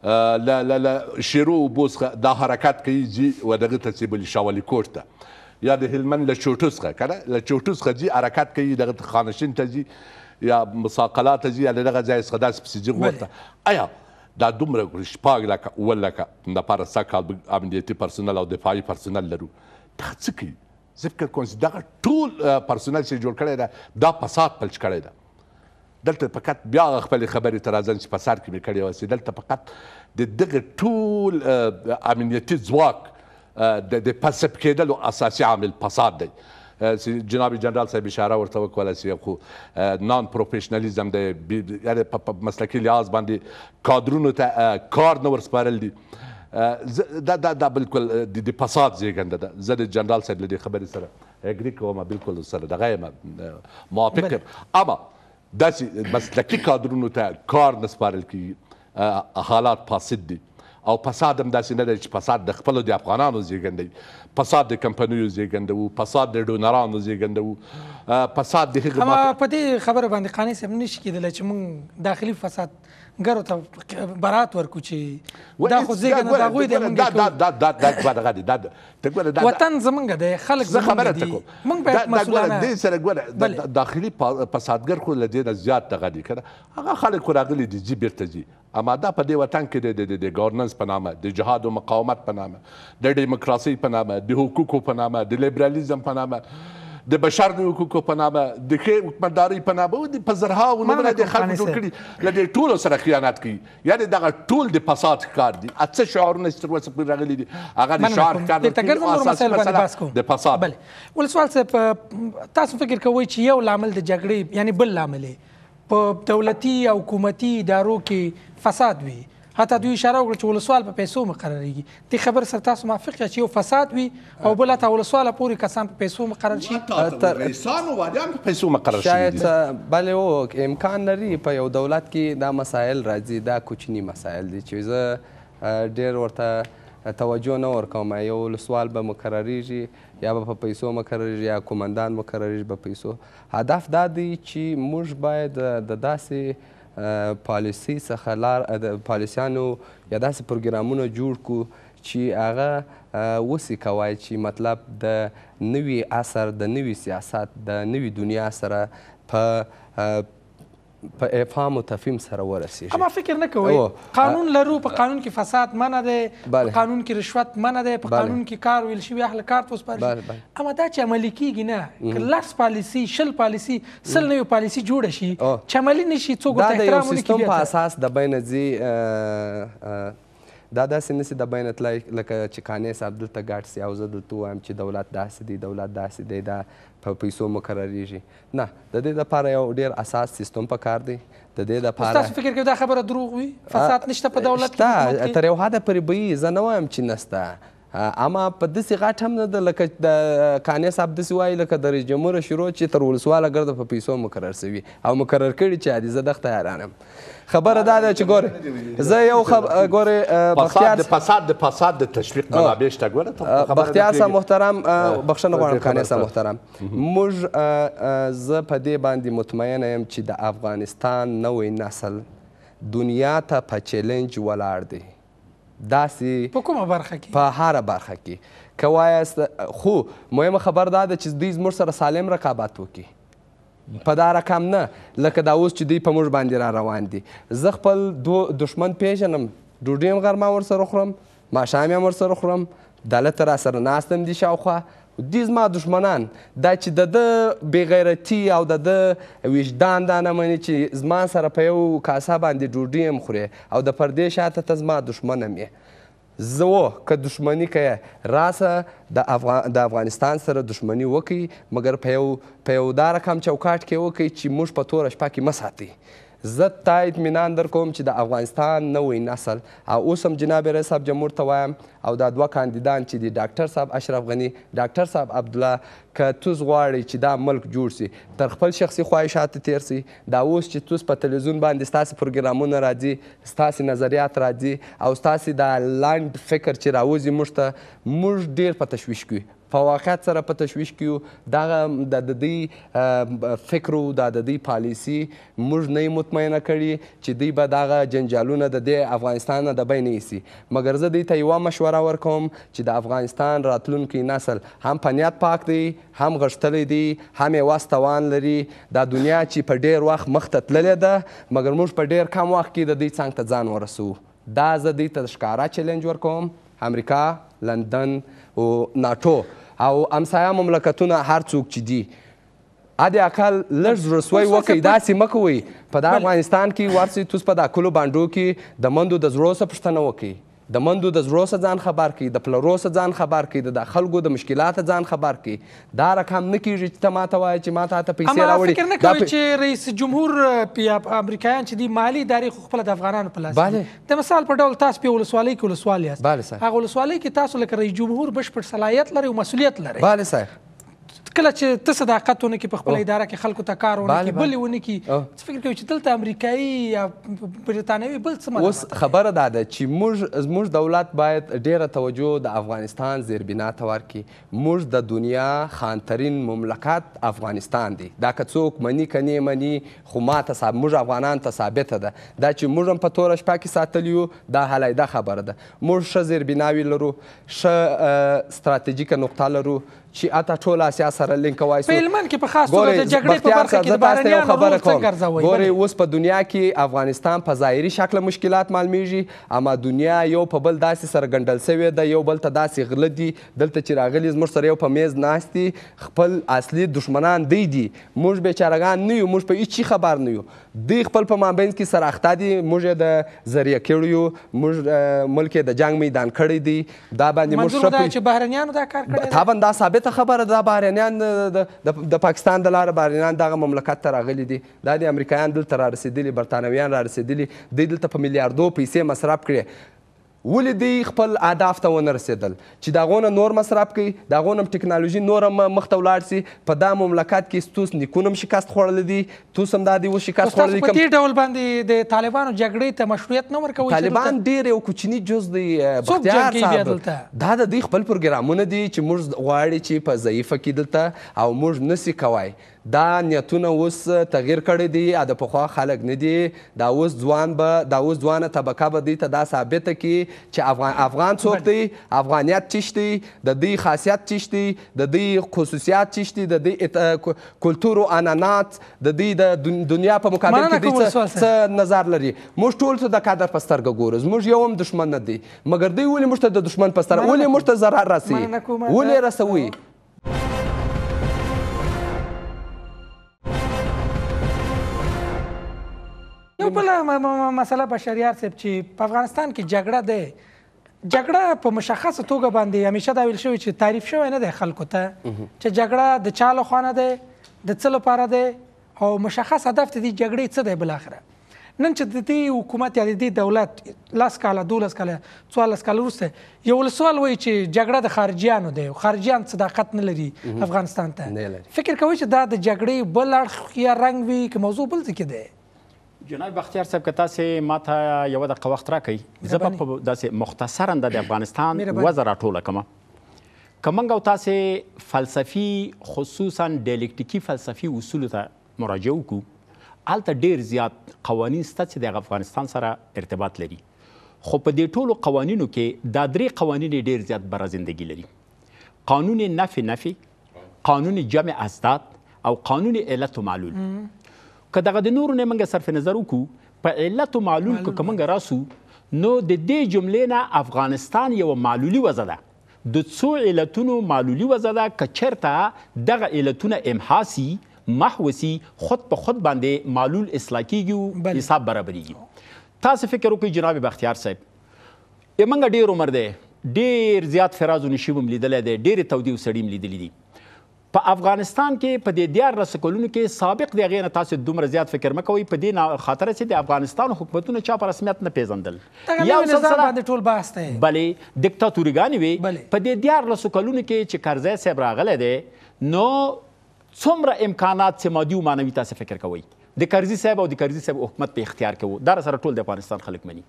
ل ل شیرو بوس دا حرکت کوي چې ودغه تسیبل شاول کوټه یا د هلمند له چوټو څخه کنه له چوټو څخه ځي حرکت کوي دغه خانشین ته ځي یا مساقلات ځي یا دغه ځای څخه داسې پسې ځي غوته ایا دا دومره شپږ لکه اوول لکه د پاره سکال امنیتي پرسونل او دفاعي پرسونل لرو دا څه کوي زه فکر کوم چې دغه ټول پرسونل چې جوړ کړی ده دا فساد پلچ کړی ده دلته فقط بیا خپل خبرې تر ازن چې په سر کې مې کړې وسې دلته فقط د دغه ټول امنیتي ځواک د پسپ کېدلو اساسي عامل فساد دی جناب جنرال صاحب اشاره ورته وکولی سي خو نان پروفیشنالیزم دی یعنې په مسلکي لحاظ باندې کادرونو ته کار نه ورسپارل دي دا دا دا بالکل د فساد زیږنده ده زه د جنرال صاحب له دې خبرې سره اګري کوم بالکل سره دغه یم موافق یم اما داسې مسلکي کادرونو ته کار نه سپارل کیږي حالات فاسد دي او فساد هم داسې نه دی چې فساد د خپلو د افغانانو زیږنده وي فساد د کمپنیو زیږنده وو فساد د ډونرانو زیږنده وو فساد د هغه په دې خبره باندې قانع صاحب نشي کېدلی چې موږ داخلي فساد ګرو ته برات ورکو چې دا خو زیګ نه دا غوي دی موږ دا دا دا دا دا دا دا ته ګوره دا وطن زمونږ دی خلک زه خبره ته کوم موږ به مسولانه دې سره ګوره داخلي فسادګر خو لدې نه زیات ته غدي کړه هغه خلک راغلي دي چې بیرته ځي اماده په دې وطن کې د د ګورننس په نامه د جهاد او مقاومت په نامه د دیموکراسي په نامه د حقوقو په نامه د لیبرالیزم په نامه د بشر د حقوقو په نامه د ښې حکومتدارۍ په نامه د په زرهاوو نومونه د خلکو جوړ کړي له دې ټولو سره خیانت کوي یعنې دغه ټول د فساد ښکار دي اته شعارونه چې تر اوسه پورې راغلي دي هغه د شعار ښکار دي د فساد بله ولسوال صاحب تاسو فکر کوئ چې یو لامل د جګړې یعنې بل لامل په دولتي او حکومتي ادارو کې فساد وي حتی دوی اشاره وکړه چې ولسوال په پیسو مقرریږي دې خبر سره تاسو موافق یاست چې یو فساد وي او بل ته ولسواله پورې کسان په پیسو مقرر شي رئیسان او والیان په پیسو مقرر شي شاید بله او امکان لري په یو دولت کې دا مسایل راځي دا کوچني مسایل دي چې زه ډیر ورته توجه نه ورکوم یو ولسوال به مقرریږي یا به په پیسو مقرر یا کومندان مقرر به پیسو هدف دا دی چې موږ باید د داسې پالیسۍ څخه لار پالیسیانو یا داسې پروګرامونه جوړ کړو چې هغه وسی کوي چې مطلب د نوي اثر د نوي سیاست د نوي دنیا سره په په افهام او تفهیم سره ورسیږي اما فکر نه کوئ قانون لرو په قانون کې فساد منع دی په قانون کې رشوت منع دی په قانون کې کار ویل شوي اهل کار ته وسپارل اما دا چې عملي کېږي نه که لس پالیسي شل پالیسي سل نوې پالیسي جوړه شي چې عملي نه شي څوک ورته احترام ونه کړي دا د یو سیستم په اساس د بین ځي دا داسې نسی د بین تلای لکه چې کانې صاحب دلته ګاټ سي او زه دلته وایم چې دولت داسې دی دولت داسې دی دا په پیسو مقرریږي نه د دې لپاره یو ډیر اساس سیستم پکار دی د دې لپاره تاسو فکر کوئ دا خبره دروغ وي فساد نشته په دولت کې شته تر یو حده پرې به زه نه وایم چې نسته اما په داسې غټ هم نه ده لکه د قانع صاحب داسې وایي لکه د رئیس جمهوره شروع چې تر ولسواله ګرده په پیسو مقرر سوي او مقرر کړي چې عادي زه دښته حیرانم خبره دا ده چې ګورې زه یو ګورې بختیار فساد د فساد د تشویق منابع شته ګوره بختیار صاحب محترم بخښنه غواړم قانع صاحب محترم موږ زه په دې باندې مطمئنه یم چې د افغانستان نوی نسل دنیا ته په چیلنج ولاړ دی داسې په کومه برخه کې په هره برخه کې که وایست خو مهمه خبر دا ده چې دوی زموږ سره سالم رقابت وکړي په دا رقم نه لکه دا اوس چې دوی په موږ باندې را روان دي زه خپل دو دښمن پیژنم ډوډۍ هم غرمه ورسره خورم ماښام یې هم ورسره خورم دلته را سره ناست هم دي شاوخوا دې زما دښمنان دا چې د ده بېغیرتي او د ده وجدان دا نه مني چې زما سره په یو کاسه باندې ډوډۍ هم خورې او د پردې شاته ته زما دښمن هم یې زه که دښمني که راسه د افغا... افغانستان سره دښمني وکړي مګر په یو په یو داره کم چوکاټ کې وکړي چې موږ په توره شپه کې مه ساتئ زه تا اطمینان در کوم چې د افغانستان نوی نسل او اوس هم جناب رئیس صاحب جمهور ته وایم او دا دوه کاندیدان چې دي ډاکټر صاحب اشرف غني ډاکټر صاحب عبدالله که توس غواړي چې دا ملک جوړ سي تر خپل شخصي خواهشاتو تیر سي دا اوس چې توس په تلویزیون باندې ستاسې پروګرامونه راځي ستاسې نظریات راځي او ستاسې دا لنډ فکر چې راوځي موږ ته موږ ډېر په تشویش کوي په واقعیت سره په تشویش کې یو دغه د دوی فکر او د دوی پالیسي موږ نه مطمئنه کړي چې دوی به دغه جنجالونه د دې افغانستان نه د بین ایسي مګر زه دوی ته یوه مشوره ورکوم چې د افغانستان راتلونکی نسل هم په نیت پاک دی هم غښتلی دی هم یې وس توان لري دا دنیا چې په ډیر وخت مخته تللې ده مګر موږ په ډیر کم وخت کې د دوی څنګ ته ځان ورسو دا زه دوی ته ښکاره چیلنج ورکوم امریکا لندن او ناټو او امسایا مملکتونه هر څوک چې دي ا دې اقل لږ رسوي وکړي داسې مه کوئ په دا افغانستان کې ورسئ توس په دا کلو بانډو کې د مندو د زړو څه پوښتنه وکړئ د مندو د زړو څخه ځان خبر کړي د پلرو څخه ځان خبر کړي د خلکو د مشکلاتو ځان خبر کړي دا رقم نه کیږي چې ته ماته وایې چې ماته ته پیسې راوړي فکر نه کوي چې رئیس جمهور امریکایان چې دی مالی ادارې خو خپل د افغانانو په لاس د مثال په ډول تاسو په ولسوالۍ کې ولسوال یاست هغه ولسوالۍ کې تاسو لکه رئیس جمهور بشپړ صلاحیت لري او مسؤلیت لري بله صاحب کله چې ته صداقت ونه کې په خپل اداره کې خلکو ته کار ونه کې بل ونه کې څه فکر کوي چې دلته امریکایي یا برتانوي بل څه اوس خبره دا ده چې موږ زموږ دولت باید ډیره توجه د افغانستان زیربنا ته ورکړي موږ د دنیا خانترین مملکت افغانستان دی دا که څوک مني که نه مني خو ما ته موږ افغانان ته ثابته ده دا چې موږ هم په توره شپه کې ساتلی یو دا حلیده خبره ده موږ ښه زیربناوې لرو ښه ستراتیژیکه نقطه لرو چې اته ټول اسیا سره لینک وایسو په هلمند کې په خاص توګه د جګړې په برخه کې د بارنیانو رول څنګه ارزوئ ګورئ اوس په دنیا کې افغانستان په ظاهري شکله مشکلات معلومیږي اما دنیا یو په بل داسې سره ګنډل سوې ده یو بل ته داسې غله دي دلته چې راغلي زموږ سره یو په میز ناست دي خپل اصلي دښمنان دی دي موږ بیچارهګان نه یو موږ په هیڅ خبر نه یو دوی خپل په مابین کې سره اخته دي موږ د ذریعه کړیو موږ ملک د جنگ میدان کړی دی دا باندې موږ شپه منظور دا چې بهرنیانو دا کار کړی دا باندې ثابت غلطه خبره دا بهرینیان د پاکستان د لارې بهرینیان دغه مملکت ته راغلي دي دا د امریکایان دلته رارسېدلي برطانویان رارسېدلي دوی دلته په میلیاردو پیسې مصرف کړي ولې دوی خپل اهداف ته ونه رسېدل چې د هغو نه نور مصرف کوي د هغو نه ټکنالوژي نور هم مخ ته ولاړ سي په دا مملکت کې ستوس نیکونه هم شکست خوړلی دي توس هم دا دي اوس شکست خوړلی دي په دې ډول باندې د طالبانو جګړې ته مشروعیت نه ورکوي طالبان ډېر یو کوچني جز دی بختیار صاحب دا د دوی خپل پروګرامونه دي چې موږ غواړي چې په ضعیفه کې دلته او موږ نسی کوای دا نیتونه اوس تغییر کړی دی د پخوا خلک نه دي دا اوس ځوان به دا اوس ځوانه طبقه به دوی ته دا ثابته کړي چې افغان افغان څوک دی افغانیت چیش دی د دوی خاصیت چیش دی د دوی خصوصیات چیش دی د دوی کلتور او عنعنات د دوی د دنیا په مقابل کې دوی څه نظر لري موږ ټول څه د کادر په سترګه ګورو زموږ یو هم دښمن نه دی مګر دوی ولې موږ ته د دښمن په سترګه ولې موږ ته ضرر رسوي ولې رسوي یو بل مسله بشریار صاحب چې په افغانستان کې جګړه ده جګړه په مشخصه توګه باندې همیشه دا ویل شوی چې تعریف شوی نه دی خلکو ته چې جګړه د چا لخوا نه ده د څه لپاره ده او مشخص هدف ته دی جګړې څه دی بل اخره نن چې د دې حکومت یا د دې دولت لاس کاله دولس کاله څوارلس کاله وروسته یو سوال وایي چې جګړه د خارجیانو دی خارجیان صداقت نه لري افغانستان ته فکر کوي چې دا د جګړې بل اړخ یا رنګ وي که موضوع بل څه کې دی جناب بختیار صاحب که تاسو ماته یو دقیقه وخت راکړئ زه به په داسې مختصرا د افغانستان وضع راټوله کړم که موږ او تاسې فلسفي خصوصا ډیالکتیکي فلسفي اصولو ته مراجعه وکړو هلته ډیر زیات قوانین شته چې د افغانستان سره ارتباط لري خو په دې ټولو قوانینو کې دا درې قوانین ډیر زیات بره زندگی لري قانون نفی نفی قانون جمع ازداد او قانون علت و معلول که دغه د نورو نه موږ صرف نظر وکړو په علت او معلول کو کومنګ راسو نو د دې جملې نه افغانستان یو معلولي وزه ده د څو علتونو معلولي وزه ده که چېرته دغه علتونه امحاسي محوسي خود په خود باندې معلول اصلاح کیږي حساب برابرېږي تاسو فکر وکړئ جناب بختیار صاحب یمنګ ډیر عمر دی ډیر زیات فراز او نشیب لیدل دی ډیر تودي وسړیم لیدل دي په افغانستان کې په دې دیار رس کولونو کې سابق دی غیر تاسو دومره زیات فکر مکوئ په دې خاطر چې د افغانستان حکومتونو چا په رسمیت نه پیژندل یا نظام باندې ټول باس دی بلې دیکتاتوریګانی وي په دې دیار رس کولونو کې چې کرزی صاحب راغلی دی نو څومره امکانات چې مادي او معنوي تاسو فکر کوئ د کرزی صاحب او د کرزی صاحب حکومت په اختیار کې وو دا سره ټول د افغانستان خلک مني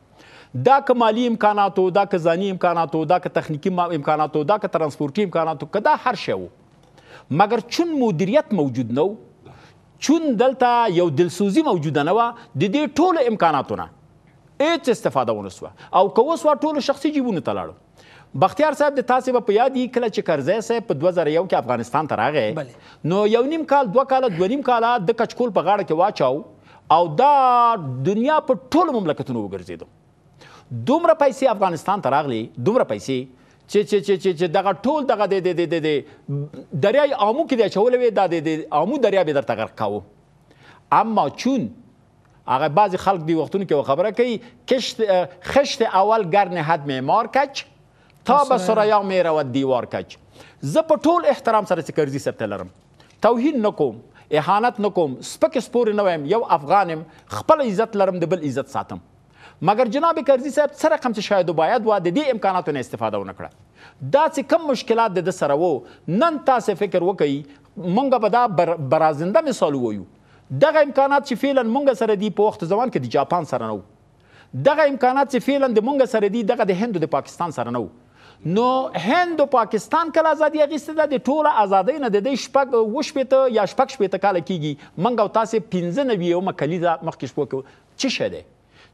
دا که مالی امکاناتو دا که ځاني امکاناتو دا که تخنیکی امکاناتو دا که ترانسپورتي امکاناتو که دا هر شی وو مګر چون مدیریت موجود نه چون دلته یو دلسوزي موجوده نه و د دې ټولو امکاناتونه هیڅ استفاده ونسوه او که وسوه ټولو شخصي جیبونو ته لاړو بختیار صاحب د تاسې به په یاد یي کله چې کرزی صاحب په 2001 کې افغانستان ته راغی نو یو نیم کال دوه کاله دوه نیم کاله د کچکول په غاړه کې واچاو او دا دنیا په ټولو مملکتونو وګرځېدو دومره پیسې افغانستان ته راغلي دومره پیسې چې چې چې چې دغه ټول دغه د د د د دریای آمو کې د چولې وې د د آمو دریا به درته غرق کاوه اما چون هغه بعض خلک دی وختونو کې خبره کوي کشت خشت اول گرن حد معمار کچ تا به سرایا میرود دیوار کچ زه په ټول احترام سره سکرزي سره لرم توهین نکوم اهانت نکوم سپک سپور نه یم یو افغانم خپل عزت لرم د بل عزت ساتم مګر جناب کرزي صاحب څه رقم چې شاید باید و د دې امکاناتو نه استفاده ونه کړه دا چې کم مشکلات د سره وو نن تاسو فکر وکړئ مونږ به دا بر برازنده مثال وویو دغه امکانات چې فعلا مونږ سره دی په وخت ځوان کې د جاپان سره نه وو دغه امکانات چې فعلا د مونږ سره دی دغه د هند او د پاکستان سره نه وو نو هند او پاکستان کله ازادي اخیستې ده د ټوله ازادۍ نه د شپږ و شپېته یا شپږ شپېته کاله کیږي مونږ او تاسو پنځه نوي او مکلیزه مخکې شپو کې څه شی دی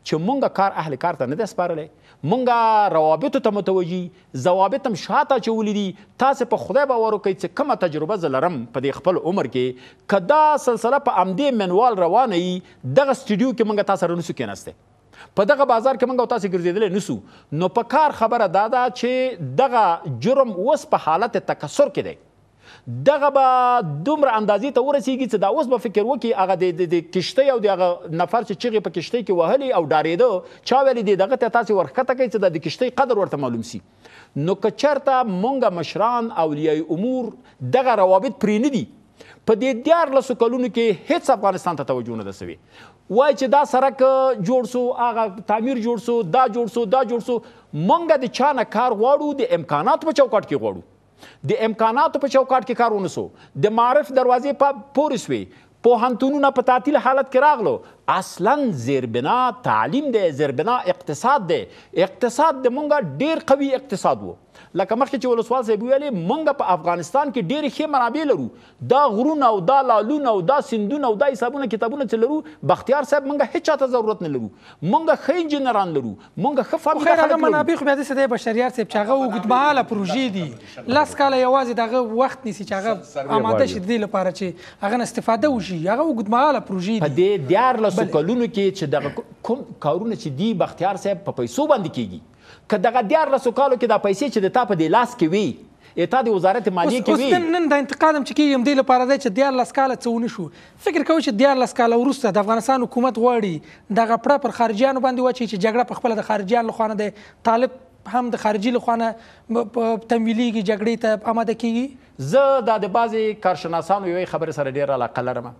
چې مونږه کار اهل کار ته نه ده سپارلې مونږه روابطو ته متوجي ضوابط هم شاته اچولي دي تاسې په خدای باور وکئ چې کومه تجربه زه لرم په دې خپل عمر کې که دا سلسله په همدې منوال روانه وي دغه سټوډیو کې مونږه تاسو سره نسو کېناستی په دغه بازار کې موږ تاسو ګرځیدل نسو نو په کار خبره دا ده چې دغه جرم اوس په حالت تکثر کې دی دغه به دومره اندازې ته ورسیږي چې دا اوس به فکر وکړي هغه د کشتۍ او د هغه نفر چې چغې په کشتۍ کې وهلې او ډارېده چا ویلې دی دغه ته تاسې ورښکته کوئ چې دا د کشتۍ قدر ورته معلوم سي نو که چېرته مونږ مشران اولیای امور دغه روابط پرې نه دي په دې دیارلسو کلونو کې هیڅ افغانستان ته توجه نه ده سوې وای چې دا سرک جوړ سو هغه تعمیر جوړ سو دا جوړ سو دا جوړ سو مونږ د چا نه کار غواړو د امکانات په چوکاټ کې غواړو د امکاناتو په چوکاټ کې کار ونسو د معرف دروازې په پورې سوې پوهنتونونه په تعطیل حالت کې راغلو اصلا زیربنا تعلیم دی زیربنا اقتصاد دی اقتصاد د مونږه ډیر قوي اقتصاد وو لکه مخکې چې ولسوال صاحب ویلې مونږ په افغانستان کې ډېرې ښې منابع لرو دا غرونه او دا لالونه او دا سیندونه او دا حسابونه کتابونه چې لرو بختیار صاحب مونږ هیڅ چاته ضرورت نه لرو مونږ ښه انجینران لرو مونږ ښه فابریکه خلک منابع خو بیا داسې دی بشریار صاحب چې هغه اوږدمهاله پروژې دي لس کاله یوازې د هغه وخت نیسي چې هغه آماده شي د دې لپاره چې هغه نه استفاده وشي هغه اوږدمهاله پروژې دي په دې دیارلس تاسو کلونو کې چې دغه کوم کارونه چې دی بختیار صاحب په پیسو باندې کیږي که دغه دیار لسو کالو کې دا پیسې چې د تا په دې لاس کې وي اته د وزارت مالیه کې وي اوس نن د انتقادم چې کیم دی لپاره دی چې دیار لسکاله څونه شو فکر کوم چې دیار لسکاله ورسته د افغانستان حکومت غواړي د غپړه پر خارجيانو باندې وچی چې جګړه په خپل د خارجيان لخوانه دی طالب هم د خارجي لخوانه تمویلیږي جګړې ته آماده کیږي زه د بعضې کارشناسانو یوې خبرې سره ډېره علاقه لرم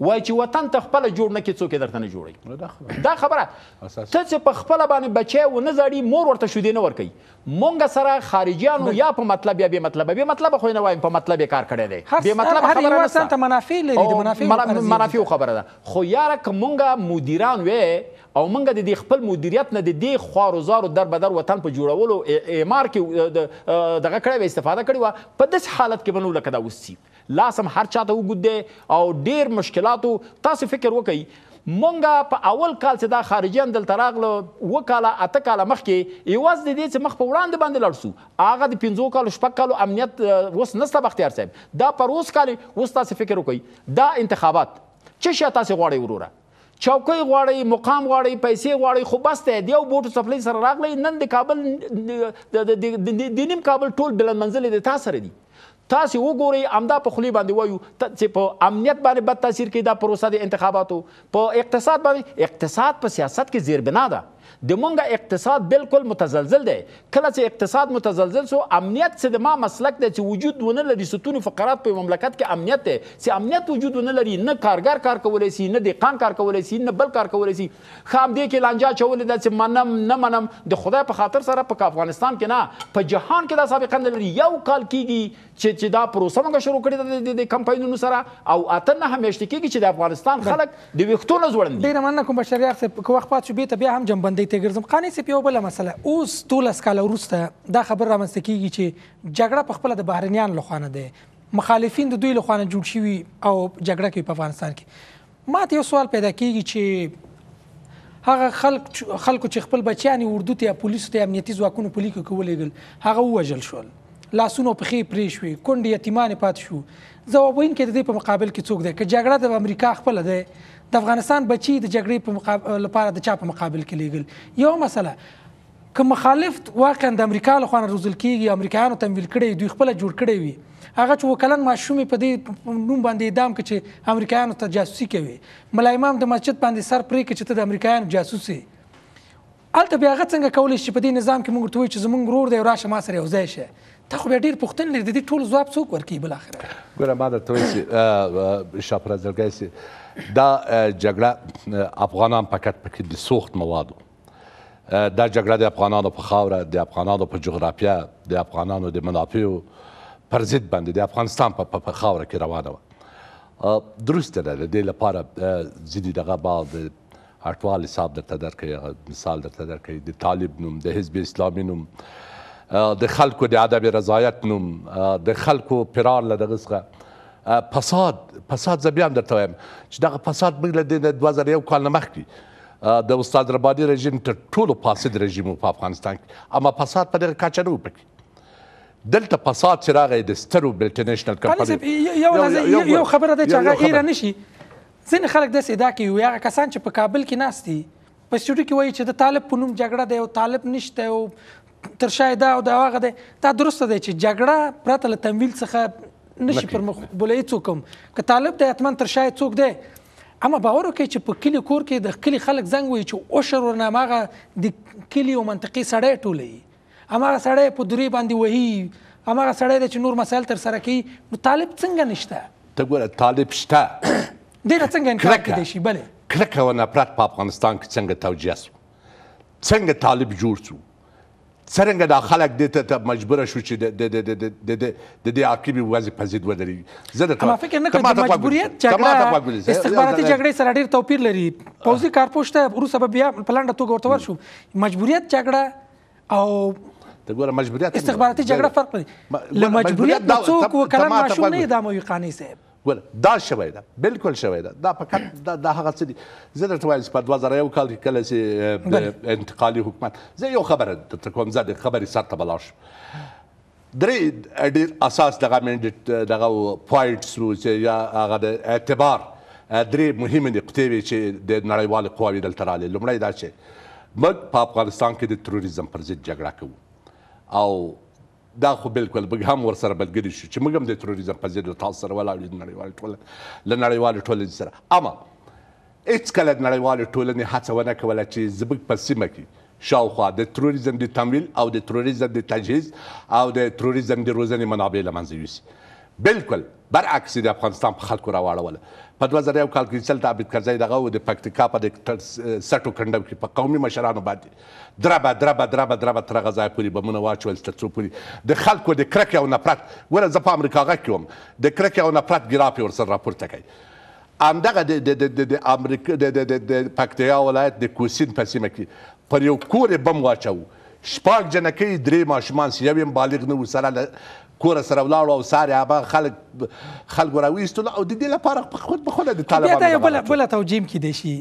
وای چې وطن ته خپل جوړ نه کی څوک درته نه جوړي دا خبره ته چې په خپل باندې بچي و نه زړی مور ورته شو دی نه ورکي مونږ سره خارجيانو یا په مطلب یا به مطلب به مطلب خو نه وایم په مطلب کار کړی دی به مطلب خبره نه ستاسو منافع لري د منافع منافع خبره ده خو یاره که مونږه مدیران وې او منګه د خپل مدیریت نه د دې خواروزارو در بدر وطن په جوړولو اعمار کې دغه کړې استفاده کړې و په داس حالت کې بنو لکه دا وسی لاسم هر چاته وګدې او ډیر مشکلاتو تاسو فکر وکړئ مونږه په اول کال چې دا خارجیان دلته راغله و کاله اته کاله مخکې ایواز د دې چې مخ په وړاندې باندې لاړ شو هغه د پنځو کالو شپږ کالو امنیت اوس نسته بختیار صاحب دا پر اوس کال اوس تاسو فکر وکړئ دا انتخابات څه شی تاسې غواړئ وروره چوکۍ غواړي مقام غواړي پیسې غواړي خو بس ته دیو بوټو سپلې سره راغلی نن د کابل د نیم کابل ټول بلند منزل د تا سره دي تاسو وګورئ امدا په خلی باندې وایو چې په امنیت باندې بد تاثیر کوي دا پروسه د انتخاباتو په اقتصاد باندې اقتصاد په سیاست کې زیربنا ده د مونږه اقتصاد بالکل متزلزل دی کله چې اقتصاد متزلزل سو امنیت څه د ما مسلک دی چې وجود ونه لري ستون فقرات په مملکت کې امنیت دی چې امنیت وجود ونه لري نه کارګر کار کولای شي نه دهقان کار کولای شي نه بل کار کولای شي خام دې کې لانجا چولې ده چې منم نه منم د خدای په خاطر سره په افغانستان کې نه په جهان کې دا سابقه نه لري یو کال کېږي چې چې دا پروسه موږ شروع کړې د کمپاینونو سره او اته نه همیشته کېږي چې د افغانستان خلک د ویښتونو ځوړند ډېره مننه کوم بشریار صاحب که وخت پات شو بیرته بیا هم جنبندې همدې ته ګرځم قانې سپ یو بل مسله اوس دولس کال وروسته دا خبر رامنځته کیږي چې جګړه په خپل د بهرنیان لخوا نه ده مخالفین د دوی لخوا نه جوړ شوي او جګړه کوي په افغانستان کې ما ته یو سوال پیدا کیږي چې هغه خلک خلکو چې خپل بچیان اردو ته پولیسو ته امنیتي ځواکونو پولیسو کې ولېګل هغه ووژل شول لاسونو پخې پرې شوې کونډې یتیمان پات شو ځوابوین کې د دې په مقابل کې څوک دی که جګړه د امریکا خپل ده د افغانستان بچي د جګړې په مقابل لپاره د چا په مقابل کې لیږل یو مسله که مخالف واقعا د امریکا له خوا روزل کیږي امریکایانو تمویل کړی دوی خپل جوړ کړی وي هغه چې وکلن ماشوم په دې نوم باندې اعدام کړي چې امریکایانو ته جاسوسي کوي ملا امام د مسجد باندې سر پرې کړي چې ته د امریکایانو جاسوسي الته بیا هغه څنګه کولای شي په دې نظام کې موږ ته وایي چې زمونږ ورور دی راشه ما سره یو ځای شه تا خو بیا ډیر پوښتنې لري د دې ټول ځواب څوک ورکوي بلاخره ګوره ما درته وایي چې شاپرازرګی دا جګړه افغانان پکټ پکې د سوخت موادو دا جګړه د افغانانو په خاوره د افغانانو په جغرافیه د افغانانو د منافعو پر ضد باندې د افغانستان په خاوره کې روانه وه درسته ده د دې لپاره ځینې دغه بعض اټوال حساب درته درکوي مثال درته درکوي د طالب نوم د حزب اسلامي نوم د خلکو د ادب رضایت نوم د خلکو پرار له دغه څخه پساد پساد زه بیا هم درته وایم چې دغه پساد موږ له دې نه دوه زره یو کال نه مخکې د استاد رباني رژیم تر ټولو فاسد رژیم و په افغانستان کې اما فساد په دغه کچه نه و پکې دلته فساد چې راغی د سترو ملټینیشنل کمپنیو یو یو خبره ده چې هغه ایره نشي ځینې خلک داسې ادعا کوي وي هغه کسان چې په کابل کې ناست دي په سټوډیو کې وایي چې د طالب په نوم جګړه دی او طالب نشته او تر شا دا او دا هغه دی دا درسته دی چې جګړه پرته له تمویل څخه نشي پر مخ بولې څوکم که طالب د اتمن تر شای څوک دی اما باور وکړئ چې په کلی کور کې د کلی خلک زنګ وي چې اوشر ورنامه د کلی او منطقي سړی ټولي امغه سړی په دوری باندې وهي امغه سړی چې نور مسایل تر سره کوي نو طالب څنګه نشته ته ګوره طالب شته ډیره څنګه انکار کړی شي بله کلکه و نفرت په افغانستان کې څنګه توجیه سو څنګه طالب جوړ سو څرنګه دا خلک دې ته مجبوره شو چې د د د د د د عاقبې وضع پزید ودري زه د ما فکر نه کوم مجبوریت جګړه استخباراتي جګړې سره ډېر توپیر لري پوځي کارپوشته روسه به بیا پلانډه توګه ورته ورشو مجبوریت جګړه او ته ګوره مجبوریت استخباراتي جګړه فرق لري له مجبوریت د څوک وکړم ماشوم نه د اموي قانی صاحب ګور دا شوی ده بالکل شوی ده دا فقط دا هغه څه دي زه درته وایم چې په 2001 کال کې کله چې انتقالي حکومت زه یو خبره درته کوم زه د خبرې سر ته بلاش درې ډېر اساس دغه منډیټ دغه پوینټس وو چې یا هغه د اعتبار درې مهمې نقطې وې چې د نړیوالې قواوې دلته رالې لومړی دا چې موږ په افغانستان کې د تروریزم پر ضد جګړه کوو او دا خو بالکل موږ هم ورسره ملګري شو چې موږ هم د تروریزم په ضد تاسو سره ولاړو د نړیوالې ټولنې له نړیوالې ټولنې سره اما هیڅکله د نړیوالې ټولنې هڅه ونه کوله چې زموږ په سیمه کې شاوخوا د تروریزم د تمویل او د تروریزم د تجهیز او د تروریزم د روزنې منابع له منځه یوسي بالکل برعکس د افغانستان په خلکو راواړوله په 2001 کال کې چې د عبد کرزی دغه او د پکتیکا په د سټو کنډو کې په قومي مشرانو باندې دربه دربه دربه دربه تر غزا پورې بمونه واچول تر څو پورې د خلکو د کرکې او نفرت ور زه په امریکا غا کې وم د کرکې او نفرت ګرافي ور سره راپورته کوي همدغه د د د د امریکا د د د پکتیا ولایت د کوسین په سیمه کې پر یو کور بم واچو شپږ جنکې درې ماشومان سي یو یې بالغ نه و سره کور سره ولاړ او ساره هغه خلک خلک راوېستل او د دې لپاره په خود په خود د طالبانو بیا بل بل توجیم کې دی شي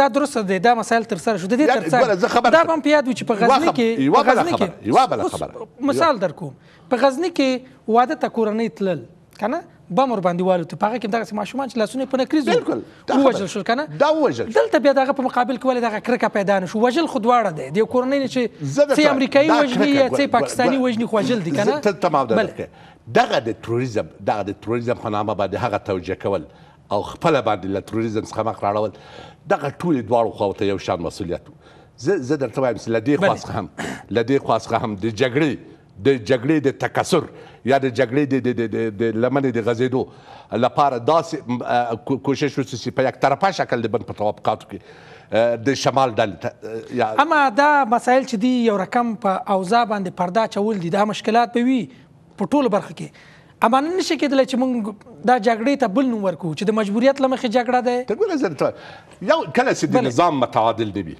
دا درسته دی دا مسایل تر سره شو د دې تر سره دا هم په یاد و چې په غزنی کې یو غزنی کې یو بل خبره مثال درکوم په غزنی کې واده ته کورنۍ تلل کنه بم ور باندې والوت په هغه کې دغه ماشومان چې لاسونه په نکریز بالکل ووجل شو کنه دا ووجل دلته بیا دغه په مقابل کې ولې دغه کرکه پیدا نشو وجل خو دواړه دی د کورنۍ چې سي امریکایي وجني یا سي پاکستاني وجني خو وجل دي کنه تمام ده دغه د توریزم دغه د توریزم په نامه باندې هغه توجیه کول او خپل باندې له توریزم څخه مخ راړول دغه ټول دواړو خواو ته یو شان مسولیت زه زه درته وایم چې لدې خواس هم لدې خواس هم د جګړې د جګړې د تکسر یا د جګړې د لمنې د غځېدو لپاره داسې کوشش وسي چې په یک طرفه شکل د بند په توافقاتو کې د شمال ډلې اما دا مسایل چې دی یو رقم په اوضاع باندې پرده چول دي دا مشکلات به وي په ټولو برخه کې اما نن نشي کېدلی چې موږ دا جګړې ته بل نوم ورکړو چې د مجبوریت له مخې جګړه ده یو کله چې د نظام متعادل دی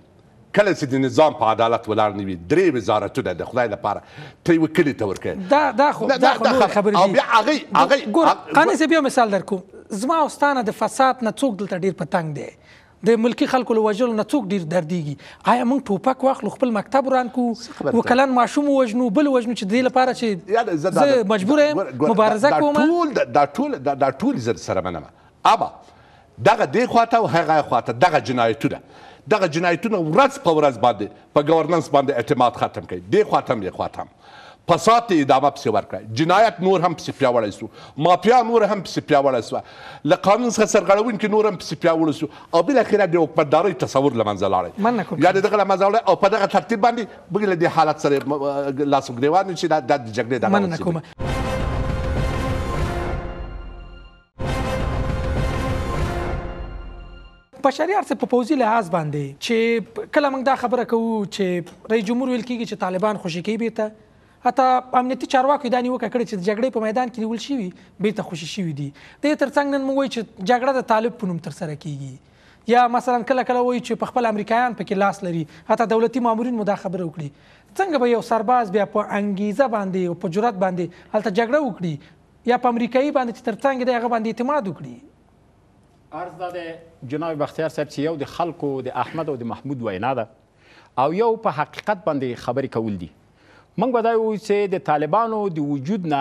کله چې د نظام په عدالت ولاړ نه وي درې وزارتونه د خدای لپاره ته یو کلي ته ورکوي دا دا خو دا, دا, دا خو خبرې دي او بیا هغې هغې قانع صاحب یو مثال درکوم زما او ستا نه د فساد نه څوک دلته ډېر په تنګ دی د ملکی خلکو له وژلو نه څوک ډیر دردیږي آیا موږ ټوپک واخلو خپل مکتب وران کړو وکلان ماشوم ووژنو بل ووژنو چې د دې لپاره چې زه مجبور یم مبارزه کوم دا ټول دا ټول دا ټول زه سره منم ابا دغه دې خواته او هغه خواته دغه جنایتونه دغه جنایتونه ورځ په ورځ باندې په گورننس باندې اعتماد ختم کړي دې خواته هم دې خواته هم فساد ته ادامه پسې ورکړه جنایت نور هم پسې پیاوړی سو مافیا نور هم پسې پیاوړی سوه له قانون څخه سرغړونکي نور هم پسې پیاوړی سو او بالاخره د حکومتدارۍ تصور له منځه لاړی یعنې دغه له منځه وړی او په دغه ترتیب باندې موږ له دې حالت سره لاس وګرېوان شي دا د جګړې دغه مننه کوم بشري ارزه په پوزي لحاظ باندې چې کله موږ دا خبره کوو چې رئیس جمهور ویل کیږي چې طالبان خوشی کوي بیرته حتی امنیتي چارواکو دا نیوکه کړې چې د جګړې په میدان کې نیول شوي بیرته خوشي شوي دي د ترڅنګ نن موږ وایو چې جګړه د طالب په نوم ترسره کیږي یا مثلا کله کله وای چې په خپل امریکایان پکې لاس لري حتی دولتي مامورین مو دا خبره وکړي څنګه به یو سرباز بیا په انګیزه باندې او په جرأت باندې هلته جګړه وکړي یا په امریکایي باندې ترڅنګ دغه باندې اعتماد وکړي عرض دا د جناب بختیار صاحب چې یو د خلکو د احمد او د محمود وینا ده او یو په حقیقت باندې خبرې کول دي موږ به دا وایو چې د طالبانو د وجود نه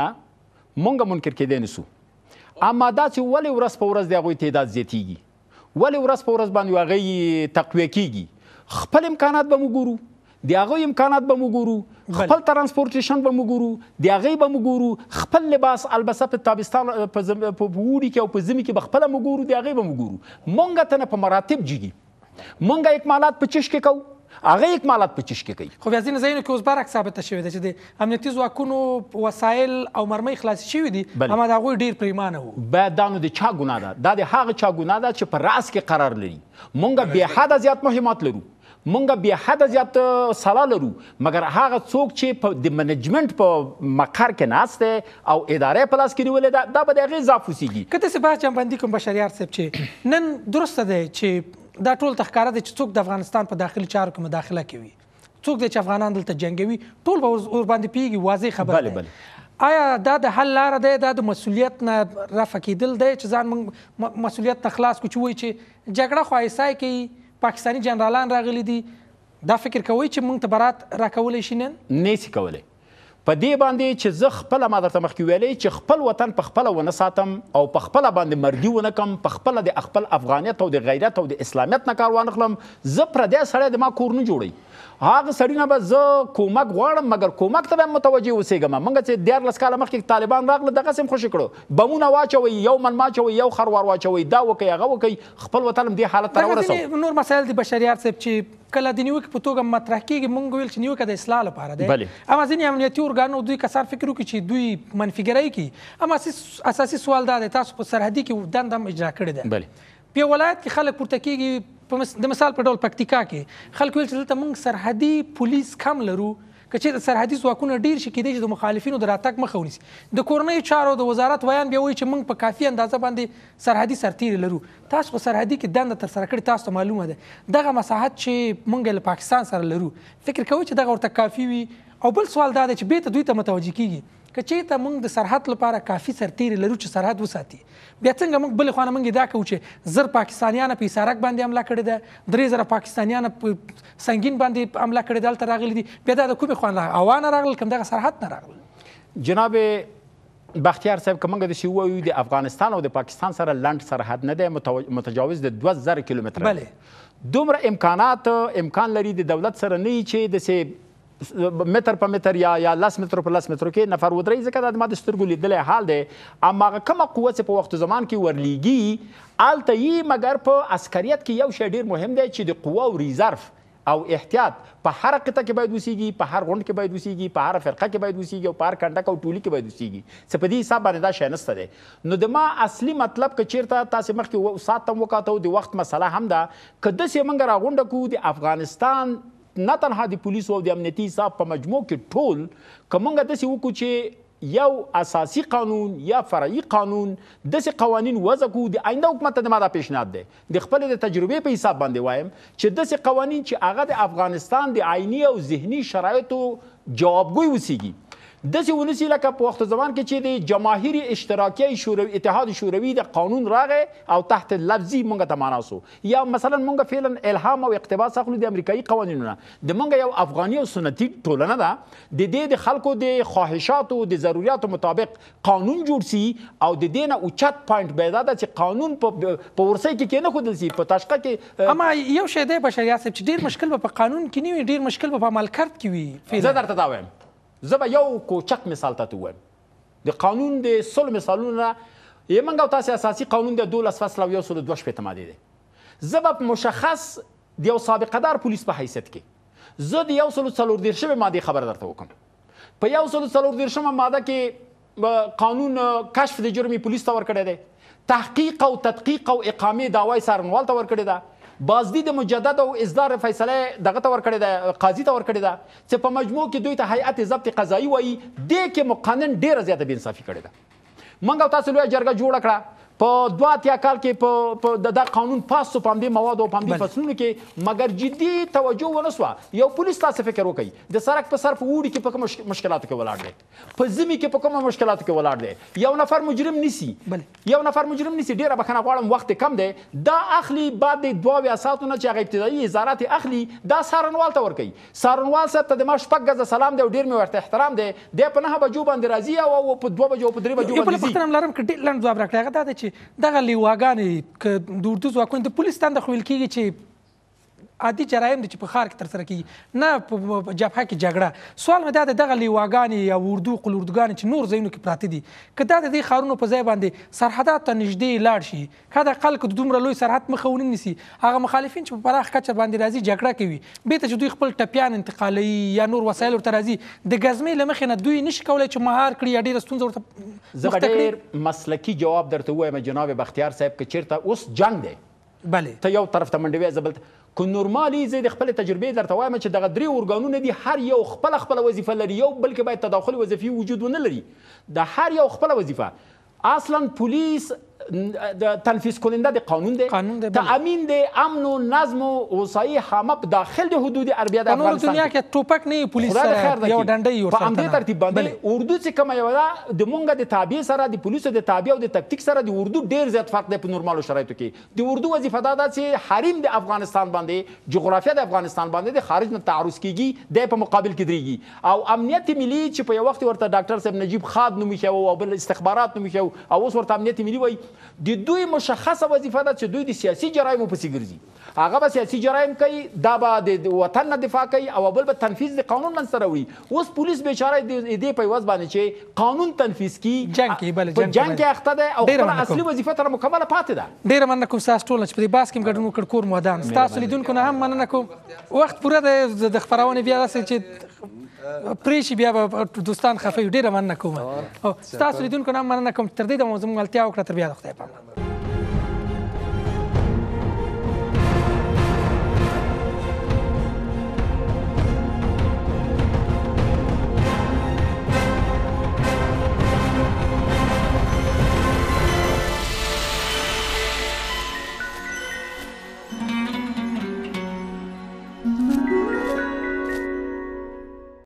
موږ منکر کېدی نسو اما دا چې ولې ورځ په ورځ د هغوی تعداد زیاتیږي ولې ورځ په ورځ باندې هغوی تقویه کیږي خپل امکانات به موږ ګورو د هغه امکانات به موږ خپل ترانسپورټیشن به موږ د هغه به موږ خپل لباس البسه په تابستان په ووري کې او په زمي کې به خپل موږ د هغه به موږ مونږ ته نه په مراتب جګي مونږ اکمالات په چش کې کوو هغه اکمالات په چش کې کوي خو ځینې ځایونه کې اوس برعکس ثابت شوی دی چې د امنیتي ځواکونو وسایل او مرمۍ خلاص شوي دي اما د هغوی ډیر پریمانه وو باید دا نو د چا ګناه ده دا د هغه چا ګناه ده چې په راس کې قرار لري مونږ بې حده زیات مهمات لرو مونږ به حد زیات سلا لرو مګر هغه څوک چې په د منیجمنت په مقر کې ناشته او ادارې په لاس کې نیولې ده دا به د هغې ضعف وسیږي که تاسې بحث جنب بندي کوم بشریار صاحب چې نن درسته دی چې دا ټول تخکاره دی چې څوک د افغانستان په داخلي چارو کې مداخله کوي څوک دی چې افغانان دلته جنګوي ټول به ور باندې پیږي واضح خبره بله بله آیا دا د حل لاره ده دا د مسولیت نه رفع کیدل دی چې ځان مسولیت نه خلاص کو چې وایي چې جګړه خو ایسای کوي پاکستانی جنرالان راغلي دي دا فکر کوئ چې موږ ته برات راکولی شي نن نسی کولی په دې باندې چې زه خپله ما درته مخکې ویلی چې خپل وطن په خپله ونه ساتم او په خپله باندې مرګي ونه کم په خپله د خپل افغانیت او د غیرت او د اسلامیت نه کار وانخلم زه پردی سړی د ما کور نه جوړوي هغه سړی نه به زه کومک غواړم مګر کومک ته به متوجه اوسېږم موږ چې دیارلس کاله مخکې طالبان راغله دغسې هم خوشي کړو بمونه واچوي یو من ماچوي یو خروار واچوي دا وکړي هغه وکړي خپل وطن هم دې حالت ته راورسو نور مسایل د بشریار صاحب چې کله د نیوکې په توګه مطرح کیږي موږ ویل چې نیوکه د اصلاح لپاره دی اما ځینې امنیتي ارګانو دوی کسان فکر وکړي چې دوی منفیګرۍ کوي اما اساسي سوال دا دی تاسو په سرحدي کې دنده هم اجرا کړې ده په ولایت کې خلک پورته کیږي په د مثال په ډول پکتیکا کې خلک ویل چې دلته موږ سرحدي پولیس کم لرو کچې د سرحدي ځواکونه ډیر شي کېدای چې د مخالفینو د راتګ مخه ونیسي د کورنۍ چارو د وزارت ویان بیا وایي چې موږ په کافي اندازه باندې سرحدي سرتیري لرو تاسو په سرحدي کې دنده ترسره کړې تاسو معلومه ده دغه مساحت چې موږ له پاکستان سره لرو فکر کوئ چې دغه ورته کافي وي او بل سوال دا دی چې بیرته دوی ته متوجه کیږي که چېرته موږ د سرحد لپاره کافي سرتیري لرو چې سرحد وساتي بیا څنګه موږ بلې خوا نه موږ دا کوو چې زر پاکستانیان په سارک باندې حمله کړې ده درې زره پاکستانیان په سنګین باندې حمله کړې ده هلته راغلي دي بیا دا د کومې خوا نه اوانه راغلل کوم سرحد نه راغلل جناب بختیار صاحب کومګه د شیوه یو د افغانستان او د پاکستان سره لند سرحد نه دی متجاوز د 2000 کیلومتر بله دومره امکانات امکان لري د دولت سره نه چې د متر په متر یا یا لس متر په لس متر کې نفر ودرې ځکه دا ما د سترګو لیدلې حال دی اما هغه کومه قوه چې په وخت زمان کې ورلیږي هلته یي مګر په عسکریت کې یو شی ډیر مهم دی چې د قواو ریزرف او احتیاط په هر قطه کې باید وسیږي په هر غونډ کې باید وسیږي په هر فرقه کې باید وسیږي او په هر کنډک او ټولي کې باید وسیږي څه په دې حساب باندې دا شی نسته دی نو د ما اصلي مطلب که چیرته تاسې مخکې سات هم وکاتو د وخت مسله هم ده که داسې موږ راغونډه کړو د افغانستان نه تنها د پولیسو او د امنیتي حساب په مجموع کې ټول کومګه داسې وکړو چې یو اساسي قانون یا فرعي قانون داسې قوانین وضع کړو د آینده حکومت ته ما دا پیشنهاد دی د خپل د تجربې په حساب باندې وایم چې داسې قوانین چې هغه د افغانستان د عیني او ذهني شرایطو جوابګوی وسیږي د سیونسی لکه په وخت زمان کې چې د جماهیر اشتراکي شوروي اتحاد شوروي د قانون راغې او تحت لفظي مونږ ته معنا سو یا مثلا مونږ فعلا الهام او اقتباس اخلو د امریکایي قوانینونه د مونږ یو افغاني او سنتي ټولنه ده د دې د خلکو د خواهشاتو او د ضرورتو مطابق قانون جوړ سي او د دې نه اوچت پوینټ پیدا ده چې قانون په په ورسې کې کې نه خودل سي په تاشقه کې اما یو شی دی بشریات چې ډیر مشکل په قانون کې نه وي ډیر مشکل په عمل کرد کې وي زه درته دا وایم زه به یو کوچک مثال ته وایم د قانون د سل مثالونه یې منګو تاسو اساسي قانون د 12 فصل او 122 ماده دی زه به مشخص د یو سابقه دار پولیس په حیثیت کې زه د یو سل څلور دیرشم ماده خبر درته وکم په یو سل څلور دیرشم ماده کې قانون کشف د جرمي پولیس ته ورکړی دی تحقیق او تدقیق او اقامه داوای څارنوال ته ورکړی ده دا. بازدید مجدد او اصدار فیصله دغه تور کړی د قاضي تور کړی دا چې په مجموع کې دوی ته هیئت ضبط قضایی وایي د کې مقنن ډیر زیاته بنصافي کړی ده منګ تاسو لوی جرګه جوړ کړه په دوه اتیا کال کې په په د قانون پاس سو پام دې مواد او پام دې فصلونو کې مګر جدي توجه ونسوه یو پولیس تاسو فکر وکړي د سرک په سر په وړي کې په کوم مشکلاتو کې ولاړ دی په زمي کې په کوم مشکلاتو کې ولاړ دی یو نفر مجرم نسی یو نفر مجرم نسی ډیره بخنه غواړم وخت کم دی دا اخلي بعد د دوه ویا ساتونه چې هغه ابتدایي وزارت اخلي دا سارنوال ته ورکي سارنوال صاحب ته د ما شپږ غزه سلام دی ډیر مې ورته احترام دی د په نه بجو باندې راځي او په دوه بجو په درې بجو باندې یو په احترام لرم کډې لند جواب راکړی هغه دا چې دغه لیواګانې که د اردو ځواکونه د پولیس دنده خو ویل کېږي چې عادي جرایم دي چې په ښار کې ترسره کیږي نه په جبهه کې جګړه سوال مې دا دی دغه لیواګانې یا اردو قلوردګانې چې نور ځایونو کې پراته دي که دا د دې ښارونو په ځای باندې سرحدات ته نږدې لاړ شي که د خلکو د دومره لوی سرحد مخه ونه نیسي هغه مخالفین چې په پراخ کچه باندې راځي جګړه کوي بیرته چې دوی خپل ټپیان انتقالوي یا نور وسایل ورته راځي د ګزمې له مخې نه دوی نشي کولی چې مهار کړي یا ډېره ستونزه ورته زه ډېر مسلکي جواب درته ووایم جناب بختیار صاحب که چیرته اوس جنگ دی بله ته یو طرف ته منډوي زبل که نورمالي زه د خپل تجربې درته وایم چې دغه درې ارګانونه دي هر یو خپل خپل وظیفه لري یو بلکې باید تداخل وظیفي وجود ونه لري د هر یو خپل وظیفه اصلا پولیس تنفیذ کننده د قانون دی قانون دی تامین دی امن و نظم و اوسایي همه په داخل د حدود عربیه د افغانستان دنیا کې ټوپک نه پولیس یو ډنډه یو په همدې ترتیب باندې اردو چې کوم یو ده د مونږ د تابع سره د پولیسو د تابع او د تکتیک سره د اردو ډیر زیات فرق دی په نورمالو شرایطو کې د اردو وظیفه دا ده چې حریم د افغانستان باندې جغرافیه د افغانستان باندې د خارج نه تعرض کیږي د په مقابل کې درېږي او امنیت ملي چې په یو وخت ورته ډاکټر صاحب نجیب خاد نومي شو او بل استخبارات نومي شو او اوس ورته امنیت ملي وایي د دوی مشخصه وظیفه ده چې دوی د سیاسي جرایمو پسې ګرځي هغه به سیاسي جرایم کوي دا به د وطن نه دفاع کوي او بل به تنفیذ د قانون منځته راوړي اوس پولیس بیچاره د دې په وځ باندې چې قانون تنفیذ کی جنگ کې بل جنگ جنگ کې اخته ده او خپل اصلي وظیفه تر مکمله پاتې ده ډیر مننه کوم تاسو ټول چې په دې باس کې ګډون وکړ کور مودان تاسو لیدونکو نه هم مننه کوم وخت پوره د خبرونه بیا داسې چې پرې شي بیا به دوستان خفه وي ډېره مننه کوم او ستاسو لیدونکو نه مننه کوم چې تر دې د موضوع ملتیا وکړه تر بیا د خدای په امان